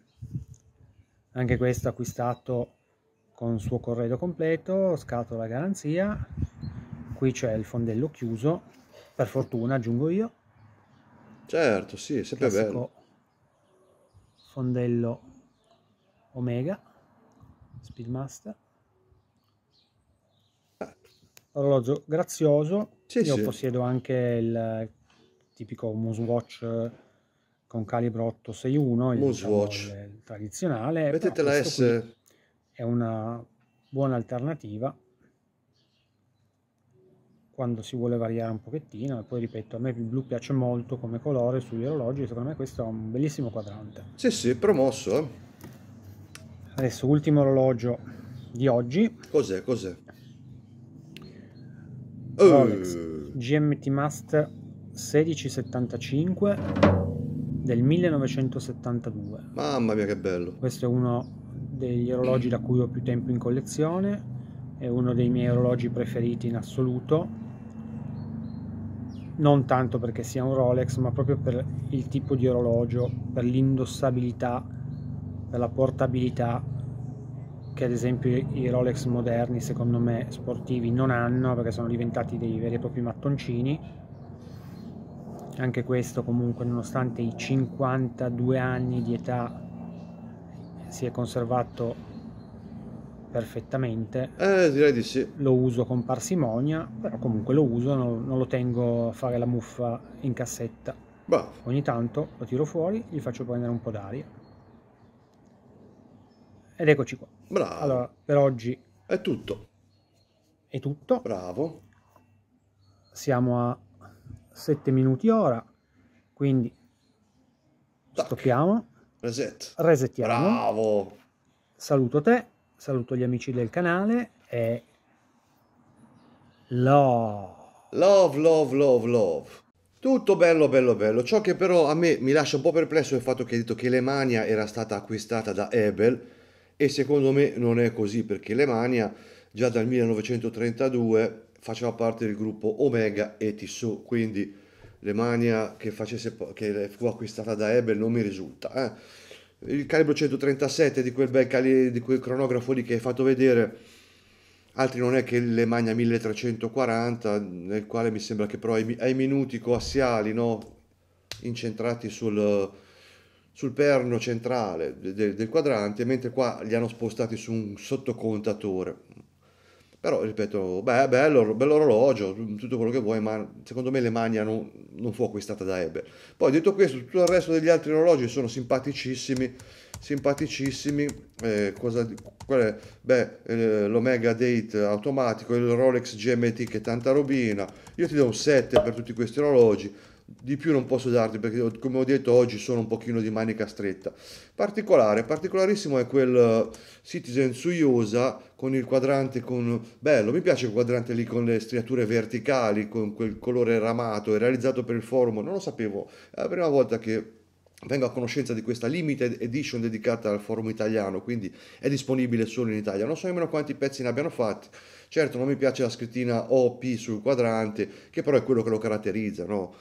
[SPEAKER 4] anche questo acquistato con suo corredo completo, scatola garanzia, qui c'è il fondello chiuso, per fortuna aggiungo io.
[SPEAKER 1] Certo, sì, è sempre bello.
[SPEAKER 4] Fondello Omega, Speedmaster. Certo. Orologio grazioso, sì, io sì. possiedo anche il tipico Moose con calibro 861, il, diciamo, il tradizionale. Mettete la S. È una buona alternativa quando si vuole variare un pochettino e poi ripeto a me il blu piace molto come colore sugli orologi secondo me questo è un bellissimo quadrante
[SPEAKER 1] sì sì promosso eh.
[SPEAKER 4] adesso ultimo orologio
[SPEAKER 1] di oggi cos'è cos'è uh.
[SPEAKER 4] GMT Must 1675 del 1972.
[SPEAKER 1] Mamma mia che bello! Questo è
[SPEAKER 4] uno degli orologi da cui ho più tempo in collezione, è uno dei miei orologi preferiti in assoluto, non tanto perché sia un Rolex, ma proprio per il tipo di orologio, per l'indossabilità, per la portabilità che ad esempio i Rolex moderni, secondo me, sportivi non hanno perché sono diventati dei veri e propri mattoncini anche questo comunque nonostante i 52 anni di età si è conservato perfettamente
[SPEAKER 1] eh, direi di sì lo uso con
[SPEAKER 4] parsimonia però comunque lo uso non, non lo tengo a fare la muffa in cassetta Bravo. ogni tanto lo tiro fuori gli faccio prendere un po' d'aria ed eccoci qua Bravo. allora per oggi è tutto è tutto bravo siamo a 7 minuti ora, quindi Tac. stoppiamo. Reset. Resettiamo. Bravo. Saluto te, saluto gli amici del canale
[SPEAKER 1] e love. Love, love, love, love. Tutto bello, bello, bello. Ciò che però a me mi lascia un po' perplesso è il fatto che hai detto che Lemania era stata acquistata da Ebel e secondo me non è così perché Lemania già dal 1932 faceva parte del gruppo Omega e Tissot, quindi l'Emania che, facesse, che fu acquistata da Ebel non mi risulta. Eh. Il calibro 137 di quel, bel cali- di quel cronografo lì che hai fatto vedere, altri non è che l'Emania 1340, nel quale mi sembra che però ai, ai minuti coassiali, no? incentrati sul, sul perno centrale de, del quadrante, mentre qua li hanno spostati su un sottocontatore però, ripeto, beh, bello, bello orologio, tutto quello che vuoi, ma secondo me l'Emania non, non fu acquistata da Ebbe. Poi, detto questo, tutto il resto degli altri orologi sono simpaticissimi, simpaticissimi. Eh, cosa, è? beh, eh, l'Omega Date automatico, il Rolex GMT che è tanta robina. Io ti do un 7 per tutti questi orologi di più non posso darti perché come ho detto oggi sono un pochino di manica stretta. Particolare, particolarissimo è quel eh, Citizen Suyosa con il quadrante con... bello, mi piace il quadrante lì con le striature verticali, con quel colore ramato, è realizzato per il forum, non lo sapevo, è la prima volta che vengo a conoscenza di questa limited edition dedicata al forum italiano, quindi è disponibile solo in Italia. Non so nemmeno quanti pezzi ne abbiano fatti. Certo, non mi piace la scrittina OP sul quadrante, che però è quello che lo caratterizza, no?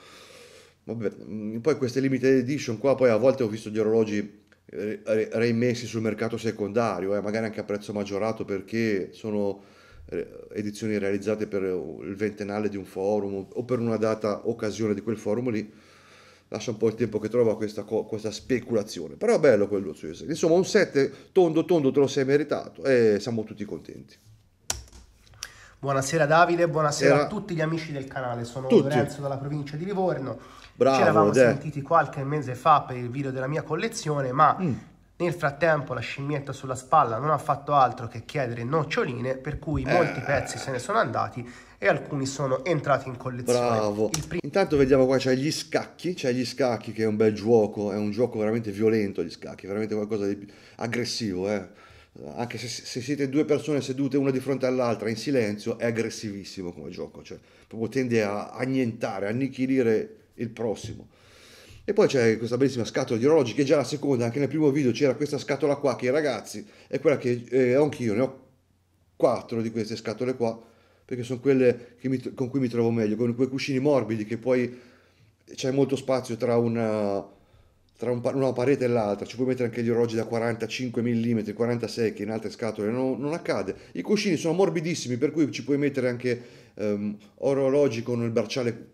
[SPEAKER 1] Vabbè, mm, poi queste limited edition qua, poi a volte ho visto gli orologi eh, reimmessi sul mercato secondario, eh, magari anche a prezzo maggiorato perché sono eh, edizioni realizzate per eh, il ventennale di un forum o per una data occasione di quel forum lì lascia un po' il tempo che trova questa, questa speculazione però è bello quello Suese insomma un 7 tondo tondo te lo sei meritato e siamo tutti contenti
[SPEAKER 5] buonasera Davide buonasera Era... a tutti gli amici del canale sono tutti. Lorenzo dalla provincia di Livorno Bravo, ci eravamo de. sentiti qualche mese fa per il video della mia collezione, ma mm. nel frattempo la scimmietta sulla spalla non ha fatto altro che chiedere noccioline, per cui eh. molti pezzi se ne sono andati e alcuni sono entrati in collezione.
[SPEAKER 1] Bravo. Intanto vediamo qua, c'è gli scacchi, c'è gli scacchi che è un bel gioco, è un gioco veramente violento gli scacchi, veramente qualcosa di aggressivo, eh anche se, se, siete due persone sedute una di fronte all'altra in silenzio, è aggressivissimo come gioco, cioè proprio tende a annientare, a annichilire il prossimo. E poi c'è questa bellissima scatola di orologi che è già la seconda, anche nel primo video c'era questa scatola qua che ragazzi è quella che eh, anch'io ne ho quattro di queste scatole qua perché sono quelle mi, con cui mi trovo meglio, con quei cuscini morbidi che poi c'è molto spazio tra una, tra un, una parete e l'altra, ci puoi mettere anche gli orologi da 45 mm, 46 che in altre scatole non, non accade. I cuscini sono morbidissimi per cui ci puoi mettere anche um, orologi con il bracciale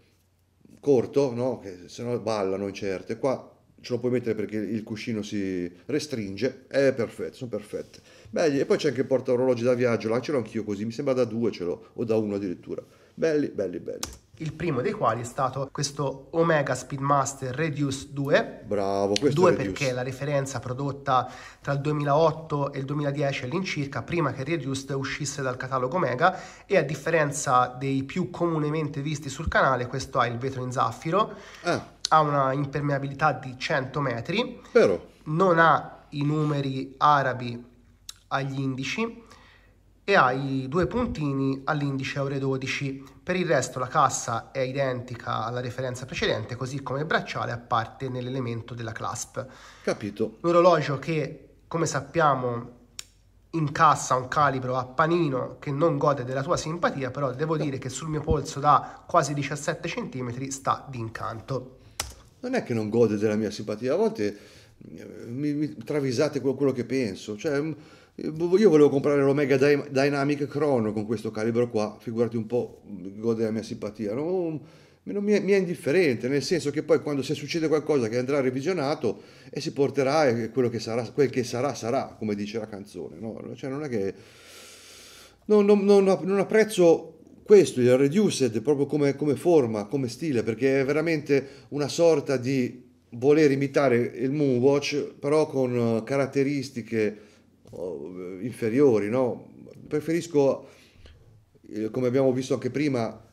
[SPEAKER 1] corto, no? che se no ballano in certe. qua ce lo puoi mettere perché il cuscino si restringe, è perfetto, sono perfette. Belli, e poi c'è anche il porta portaorologi da viaggio, là ce l'ho anch'io così, mi sembra da due ce l'ho, o da uno addirittura. Belli, belli, belli
[SPEAKER 5] il primo dei quali è stato questo Omega Speedmaster Reduce 2.
[SPEAKER 1] Bravo, questo 2 Reduce. perché è
[SPEAKER 5] la referenza prodotta tra il 2008 e il 2010 all'incirca, prima che Reduce uscisse dal catalogo Omega e a differenza dei più comunemente visti sul canale, questo ha il vetro in zaffiro, eh. ha una impermeabilità di 100 metri, Però. non ha i numeri arabi agli indici, e ha i due puntini all'indice euro 12. Per il resto la cassa è identica alla referenza precedente, così come il bracciale a parte nell'elemento della clasp. Capito. Un orologio che, come sappiamo, incassa un calibro a panino che non gode della tua simpatia, però devo dire che sul mio polso da quasi 17 cm sta d'incanto.
[SPEAKER 1] Non è che non gode della mia simpatia, a volte eh, mi, mi travisate quello, quello che penso, cioè mm, io volevo comprare l'Omega Dynamic Chrono con questo calibro qua, figurati un po', gode la mia simpatia. No? Mm, mi, è, indifferente, nel senso che poi quando se succede qualcosa che andrà revisionato e si porterà e eh, quello che sarà, quel che sarà sarà, come dice la canzone. No? Cioè non è che... Non, non, non, non apprezzo questo, il Reduced, proprio come, come forma, come stile, perché è veramente una sorta di voler imitare il Moonwatch, però con eh, caratteristiche eh, inferiori, no? Preferisco, eh, come abbiamo visto anche prima,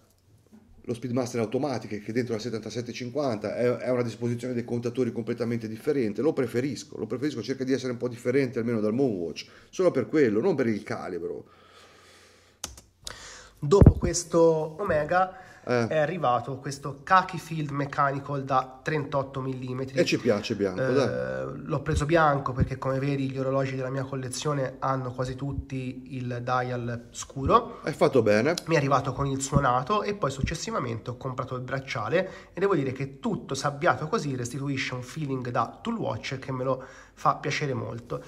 [SPEAKER 1] lo Speedmaster automatico che dentro la 7750 è, una disposizione dei contatori completamente differente, lo preferisco, lo preferisco, cerca di essere un po' differente almeno dal Moonwatch, solo per quello, non per il calibro. Dopo
[SPEAKER 5] questo Omega eh. è arrivato questo Khaki Field Mechanical da 38 mm. E ci piace
[SPEAKER 1] bianco, eh, L'ho
[SPEAKER 5] preso bianco perché come vedi gli orologi della mia collezione hanno quasi tutti il dial scuro.
[SPEAKER 1] Hai fatto bene. Mi è
[SPEAKER 5] arrivato con il suonato e poi successivamente ho comprato il bracciale e devo dire che tutto sabbiato così restituisce un feeling da tool watch che me lo fa piacere molto.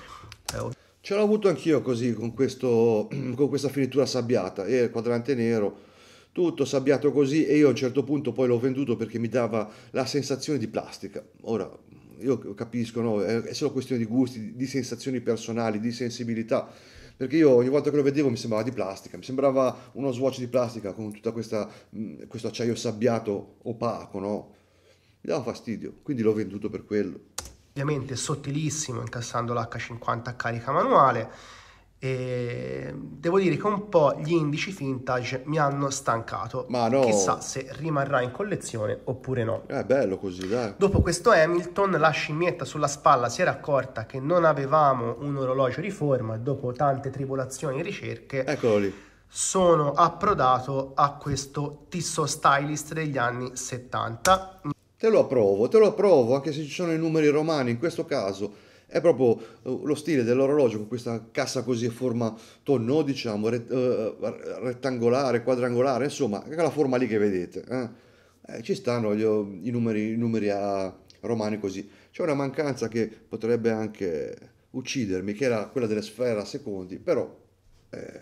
[SPEAKER 5] Eh,
[SPEAKER 1] Ce l'ho avuto anch'io così con, questo, con questa finitura sabbiata e il quadrante nero tutto sabbiato così e io a un certo punto poi l'ho venduto perché mi dava la sensazione di plastica. Ora, io capisco, no? è solo questione di gusti, di sensazioni personali, di sensibilità, perché io ogni volta che lo vedevo mi sembrava di plastica, mi sembrava uno swatch di plastica con tutto mm, questo acciaio sabbiato opaco, no? mi dava fastidio, quindi l'ho venduto per quello.
[SPEAKER 5] Ovviamente sottilissimo, incassando l'H50 a carica manuale e devo dire che un po' gli indici vintage mi hanno stancato. Ma no. Chissà se rimarrà in collezione oppure no.
[SPEAKER 1] È eh, bello così, dai.
[SPEAKER 5] Dopo questo Hamilton, la scimmietta sulla spalla si era accorta che non avevamo un orologio di forma. Dopo tante tribolazioni e ricerche, eccolo lì. Sono approdato a questo Tissot Stylist degli anni 70.
[SPEAKER 1] Te lo approvo, te lo approvo, anche se ci sono i numeri romani in questo caso è proprio eh, lo stile dell'orologio con questa cassa così a forma tonno, diciamo, eh, rettangolare, quadrangolare, insomma, la forma lì che vedete. Eh, eh ci stanno gli, i, numeri, i numeri a romani così. C'è una mancanza che potrebbe anche uccidermi, che era quella delle sfera secondi, però eh,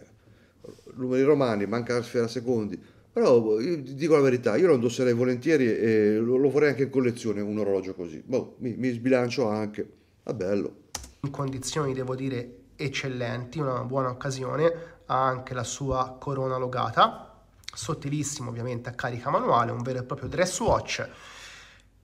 [SPEAKER 1] numeri romani, manca la sfera secondi. Però io dico la verità, io lo indosserei volentieri e lo, lo vorrei anche in collezione un orologio così. Boh, mi, mi sbilancio anche è bello.
[SPEAKER 5] In condizioni, devo dire, eccellenti, una buona occasione, ha anche la sua corona logata, sottilissimo ovviamente a carica manuale, un vero e proprio dress watch,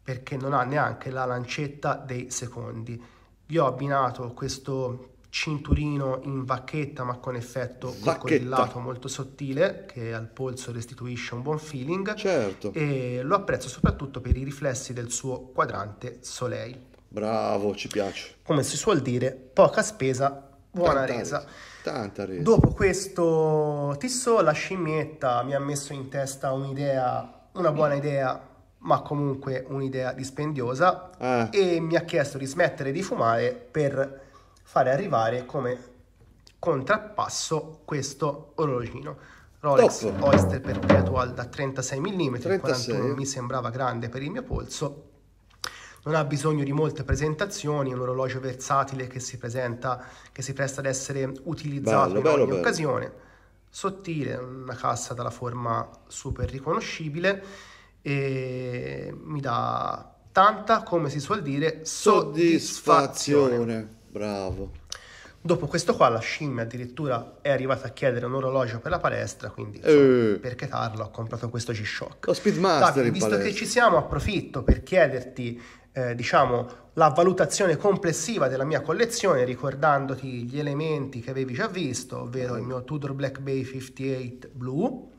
[SPEAKER 5] perché non ha neanche la lancetta dei secondi. Vi ho abbinato questo cinturino in vacchetta ma con effetto coccodillato molto sottile che al polso restituisce un buon feeling certo. e lo apprezzo soprattutto per i riflessi del suo quadrante Soleil.
[SPEAKER 1] Bravo, ci piace.
[SPEAKER 5] Come si suol dire, poca spesa, buona tanta resa.
[SPEAKER 1] Tanta resa. Dopo
[SPEAKER 5] questo Tissot, la scimmietta mi ha messo in testa un'idea, una buona idea, ma comunque un'idea dispendiosa, eh. e mi ha chiesto di smettere di fumare per fare arrivare come contrappasso questo orologino. Rolex Top. Oyster Perpetual da 36 mm, 36. 41 mi sembrava grande per il mio polso, non ha bisogno di molte presentazioni, è un orologio versatile che si, presenta, che si presta ad essere utilizzato bello, in bello, ogni bello. occasione, sottile, una cassa dalla forma super riconoscibile e mi dà tanta, come si suol dire,
[SPEAKER 1] soddisfazione. soddisfazione. Bravo.
[SPEAKER 5] Dopo questo qua la scimmia addirittura è arrivata a chiedere un orologio per la palestra, quindi insomma, eh. per chetarlo ho comprato questo G-Shock. Lo Speedmaster Davide, Visto palestra. che ci siamo approfitto per chiederti eh, diciamo, la valutazione complessiva della mia collezione, ricordandoti gli elementi che avevi già visto, ovvero il mio Tudor Black Bay 58 blu,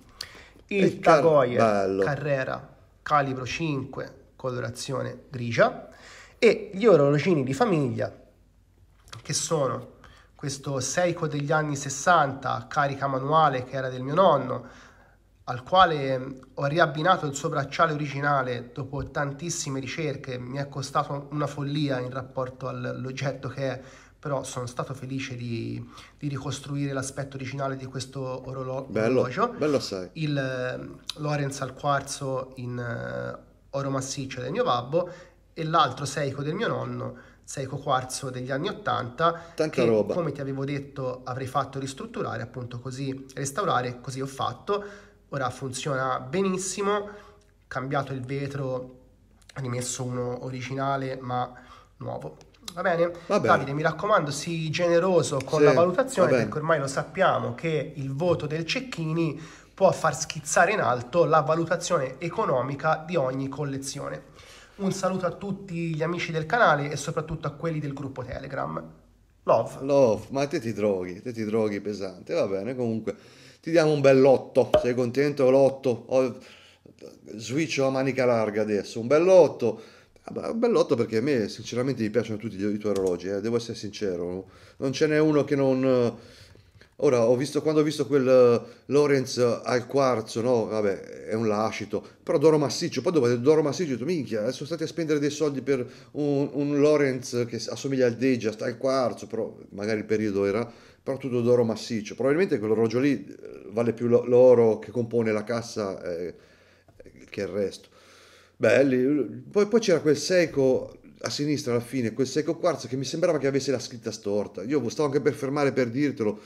[SPEAKER 5] il Tagoyer Carrera calibro 5, colorazione grigia, e gli orologini di famiglia, che sono questo Seiko degli anni 60, carica manuale che era del mio nonno, al quale ho riabbinato il suo bracciale originale dopo tantissime ricerche, mi è costato una follia in rapporto all'oggetto che è, però sono stato felice di, di ricostruire l'aspetto originale di questo orologio. Bello, bello sai. Il Lorenz al quarzo in eh, oro massiccio del mio babbo e l'altro Seiko del mio nonno, Seiko Quarzo degli anni 80 Tanta che, roba. come ti avevo detto avrei fatto ristrutturare appunto così restaurare così ho fatto ora funziona benissimo, cambiato il vetro, rimesso uno originale ma nuovo. Va bene? va bene? Davide, mi raccomando, sii generoso con sì, la valutazione perché ormai lo sappiamo che il voto del Cecchini può far schizzare in alto la valutazione economica di ogni collezione. Un saluto a tutti gli amici del canale e soprattutto a quelli del gruppo Telegram.
[SPEAKER 1] Love. Love, ma te ti droghi, te ti droghi pesante, va bene comunque ti diamo un bell'otto, sei contento l'otto? Oh, switch a manica larga adesso, un bell'otto. Ah, un bell'otto perché a me sinceramente mi piacciono tutti i tuoi orologi, eh, devo essere sincero, non ce n'è uno che non... Eh, ora, ho visto, quando ho visto quel eh, Lorenz al quarzo, no, vabbè, è un lascito, però d'oro massiccio, poi dopo d'oro massiccio, ho minchia, eh, sono stati a spendere dei soldi per un, un Lorenz che assomiglia al Deja, sta al quarzo, però magari il periodo era però tutto d'oro massiccio. Probabilmente quell'orologio lì eh, vale più l'oro che compone la cassa eh, che il resto. Belli. Poi, poi, c'era quel seco a sinistra alla fine, quel seco quarzo che mi sembrava che avesse la scritta storta. Io stavo anche per fermare per dirtelo,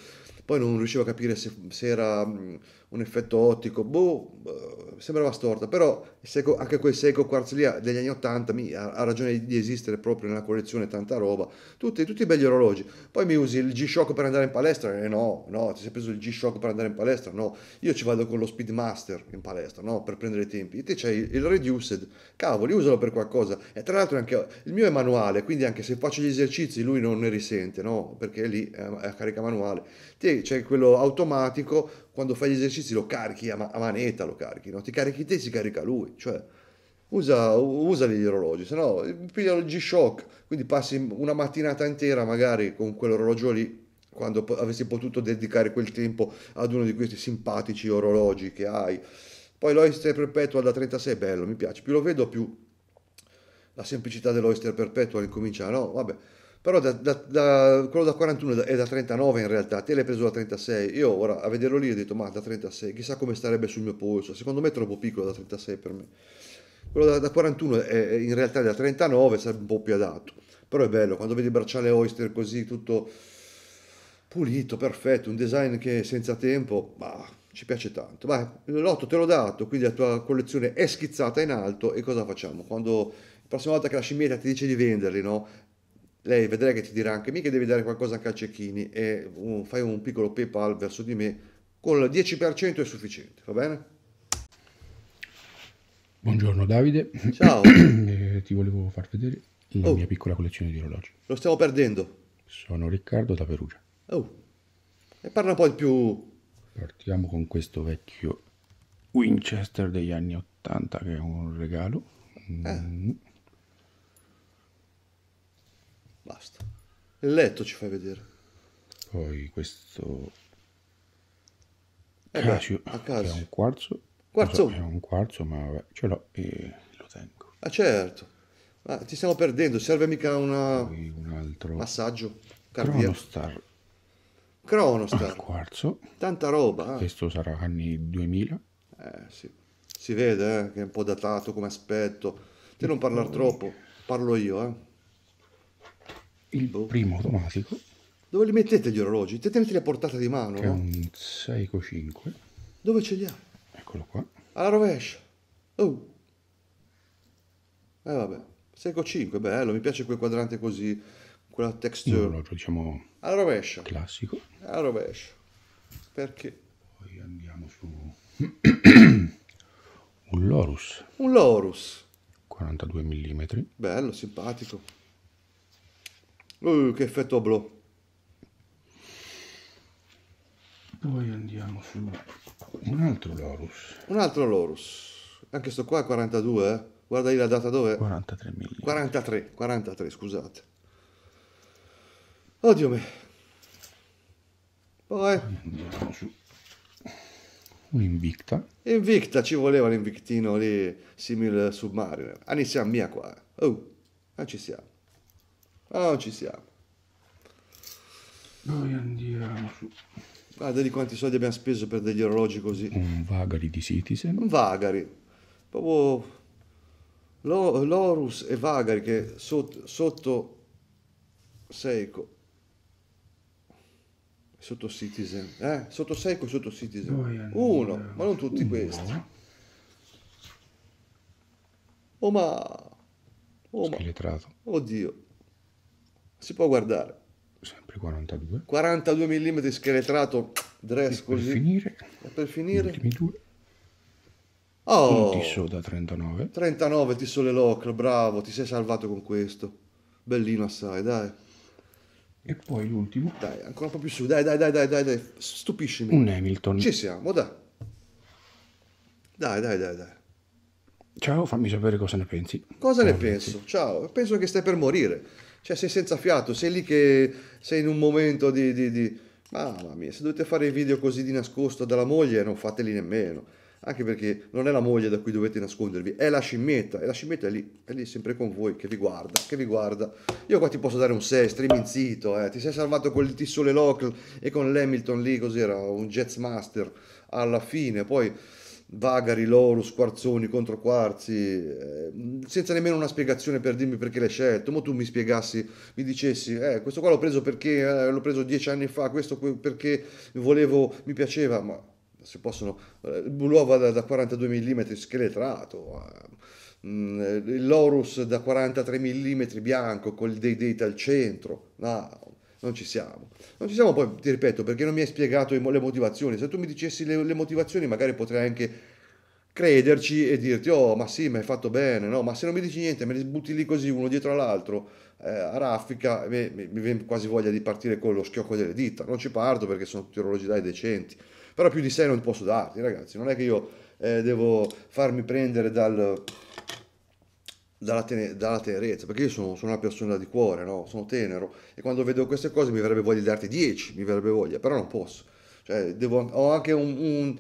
[SPEAKER 1] poi non riuscivo a capire se, se era mm, un effetto ottico, boh, eh, sembrava storta, però seco, anche quel Seiko Quartz lì degli anni 80 mi, ha, ha, ragione di esistere proprio nella collezione, tanta roba, tutti, tutti belli orologi, poi mi usi il G-Shock per andare in palestra, eh no, no, ti sei preso il G-Shock per andare in palestra, no, io ci vado con lo Speedmaster in palestra, no, per prendere i tempi, e te c'hai il, Reduced, cavoli, usalo per qualcosa, e tra l'altro anche il mio è manuale, quindi anche se faccio gli esercizi lui non ne risente, no, perché lì è a carica manuale, te c'è quello automatico, quando fai gli esercizi lo carichi a, manetta, lo carichi, no? ti carichi te, si carica lui, cioè usa, usali gli orologi, se no piglia il G-Shock, quindi passi una mattinata intera magari con quell'orologio lì, quando avessi potuto dedicare quel tempo ad uno di questi simpatici orologi che hai. Poi l'Oyster Perpetual da 36 è bello, mi piace, più lo vedo più la semplicità dell'Oyster Perpetual incomincia, no? Vabbè, però da, da, da, quello da 41 è da 39 in realtà, te l'hai preso da 36, io ora a vederlo lì ho detto ma da 36, chissà come starebbe sul mio polso, secondo me è troppo piccolo da 36 per me, quello da, 41 è, in realtà da 39, sarebbe un po' più adatto, però è bello, quando vedi il bracciale oyster così tutto pulito, perfetto, un design che senza tempo, ma ci piace tanto, ma l'otto te l'ho dato, quindi la tua collezione è schizzata in alto e cosa facciamo? Quando la prossima volta che la scimmietta ti dice di venderli, no? lei vedrai che ti dirà anche mica devi dare qualcosa anche a Cecchini e um, fai un piccolo PayPal verso di me con il 10% è sufficiente, va bene?
[SPEAKER 2] Buongiorno Davide. Ciao. eh, ti volevo
[SPEAKER 3] far vedere la oh. mia piccola collezione di orologi.
[SPEAKER 1] Lo stiamo perdendo.
[SPEAKER 3] Sono Riccardo da Perugia.
[SPEAKER 1] Oh. E parla poi di più
[SPEAKER 3] Partiamo con questo vecchio Winchester degli anni 80 che è un regalo. Eh. Mm.
[SPEAKER 1] Basta. Il letto ci fai vedere. Poi questo... Eh Casio, beh, a caso. è un quarzo. Quarzo? So, è
[SPEAKER 4] un quarzo, ma vabbè, ce l'ho e lo tengo.
[SPEAKER 1] Ah certo. Ah, ti stiamo perdendo, serve mica una... un altro... Massaggio. Cardiaco. Cronostar. Cronostar. Ah,
[SPEAKER 3] quarzo.
[SPEAKER 1] Tanta roba. Eh.
[SPEAKER 3] Questo sarà anni 2000.
[SPEAKER 1] Eh sì. Si vede eh, che è un po' datato come aspetto. Te non parlare troppo, parlo io, eh il boh. primo automatico. Dove li mettete gli orologi? Teneteli a portata di mano. Che è no?
[SPEAKER 5] un Seiko 5. Dove ce li ha? Eccolo qua.
[SPEAKER 1] Alla rovescia. Oh. Eh vabbè. con 5, bello, mi piace quel quadrante così, quella texture. Un orologio, diciamo... Alla rovescia. Classico. Alla rovescia. Perché? Poi andiamo su...
[SPEAKER 5] un Lorus.
[SPEAKER 1] Un Lorus. 42 mm. Bello, simpatico. Uh, che effetto blu.
[SPEAKER 4] Poi andiamo su un altro Lorus.
[SPEAKER 1] Un altro Lorus. Anche sto qua è 42, eh? Guarda lì la data dove? 43 mm. 43, 43, scusate. Oddio me. Poi... Poi andiamo su
[SPEAKER 3] Un'invicta.
[SPEAKER 1] Invicta, ci voleva l'invictino lì, simile submariner. Ah, iniziamo mia qua. Oh, ah, ci siamo. Ah, oh, non ci siamo. Noi andiamo su. Guarda di quanti soldi abbiamo speso per degli orologi così. Un vagari di Citizen. Un vagari. Proprio Lorus e Vagari che sotto, sotto Seiko sotto Citizen eh? sotto Seiko e sotto Citizen uno ma non tutti uno. questi oh ma oh ma Scheletrato. oddio si può guardare. Sempre 42. 42 mm scheletrato, dress e così. Per finire. E per finire. Oh, un Tissot
[SPEAKER 4] da 39.
[SPEAKER 1] 39 Tissot Le Locre, bravo, ti sei salvato con questo. Bellino assai, dai. E poi l'ultimo. Dai, ancora un po' più su, dai, dai, dai, dai, dai, dai. stupiscimi. Un Hamilton. Ci siamo, dai. Dai, dai, dai, dai. Ciao, fammi sapere cosa ne pensi. Cosa Ciao, ne pensi. penso? Ciao, penso che stai per morire. Cioè sei senza fiato, sei lì che sei in un momento di... di, di... Mamma mia, se dovete fare i video così di nascosto dalla moglie non fateli nemmeno. Anche perché non è la moglie da cui dovete nascondervi, è la scimmietta. E la scimmietta è lì, è lì sempre con voi, che vi guarda, che vi guarda. Io qua ti posso dare un 6, striminzito, eh. Ti sei salvato con il Tissole Local e con l'Hamilton lì, cos'era, un jazz Master alla fine. Poi vagari, loro, squarzoni, controquarzi, eh, senza nemmeno una spiegazione per dirmi perché l'hai scelto. Ma tu mi spiegassi, mi dicessi, eh, questo qua l'ho preso perché eh, l'ho preso dieci anni fa, questo perché volevo, mi piaceva, ma se possono, eh, l'uova da, da 42 eh. mm scheletrato. Eh, mm, l'orus da 43 mm bianco con dei date al centro, no, non ci siamo. Non ci siamo poi, ti ripeto, perché non mi hai spiegato le motivazioni. Se tu mi dicessi le, le motivazioni, magari potrei anche crederci e dirti, oh, ma sì, ma hai fatto bene, no? Ma se non mi dici niente, me li butti lì così uno dietro l'altro, eh, a raffica, mi, mi, mi, viene quasi voglia di partire con lo schiocco delle dita. Non ci parto perché sono tutti orologi dai decenti. Però più di sé non posso darti, ragazzi. Non è che io eh, devo farmi prendere dal dalla, ten- dalla, tenerezza, perché io sono, sono una persona di cuore, no? sono tenero e quando vedo queste cose mi verrebbe voglia di darti 10, mi verrebbe voglia, però non posso, cioè, devo, ho anche un, un,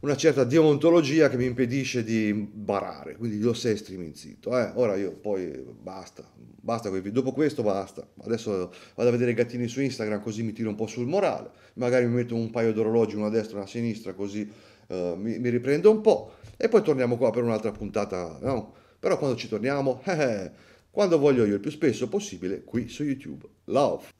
[SPEAKER 1] una certa deontologia che mi impedisce di barare, quindi io sei strimin zitto, eh? ora io poi basta, basta, dopo questo basta, adesso vado a vedere i gattini su Instagram così mi tiro un po' sul morale, magari mi metto un paio d'orologi, uno a destra e uno a sinistra così eh, mi, mi riprendo un po' e poi torniamo qua per un'altra puntata, no? Però quando ci torniamo, eh, eh, quando voglio io il più spesso possibile qui su YouTube. Love!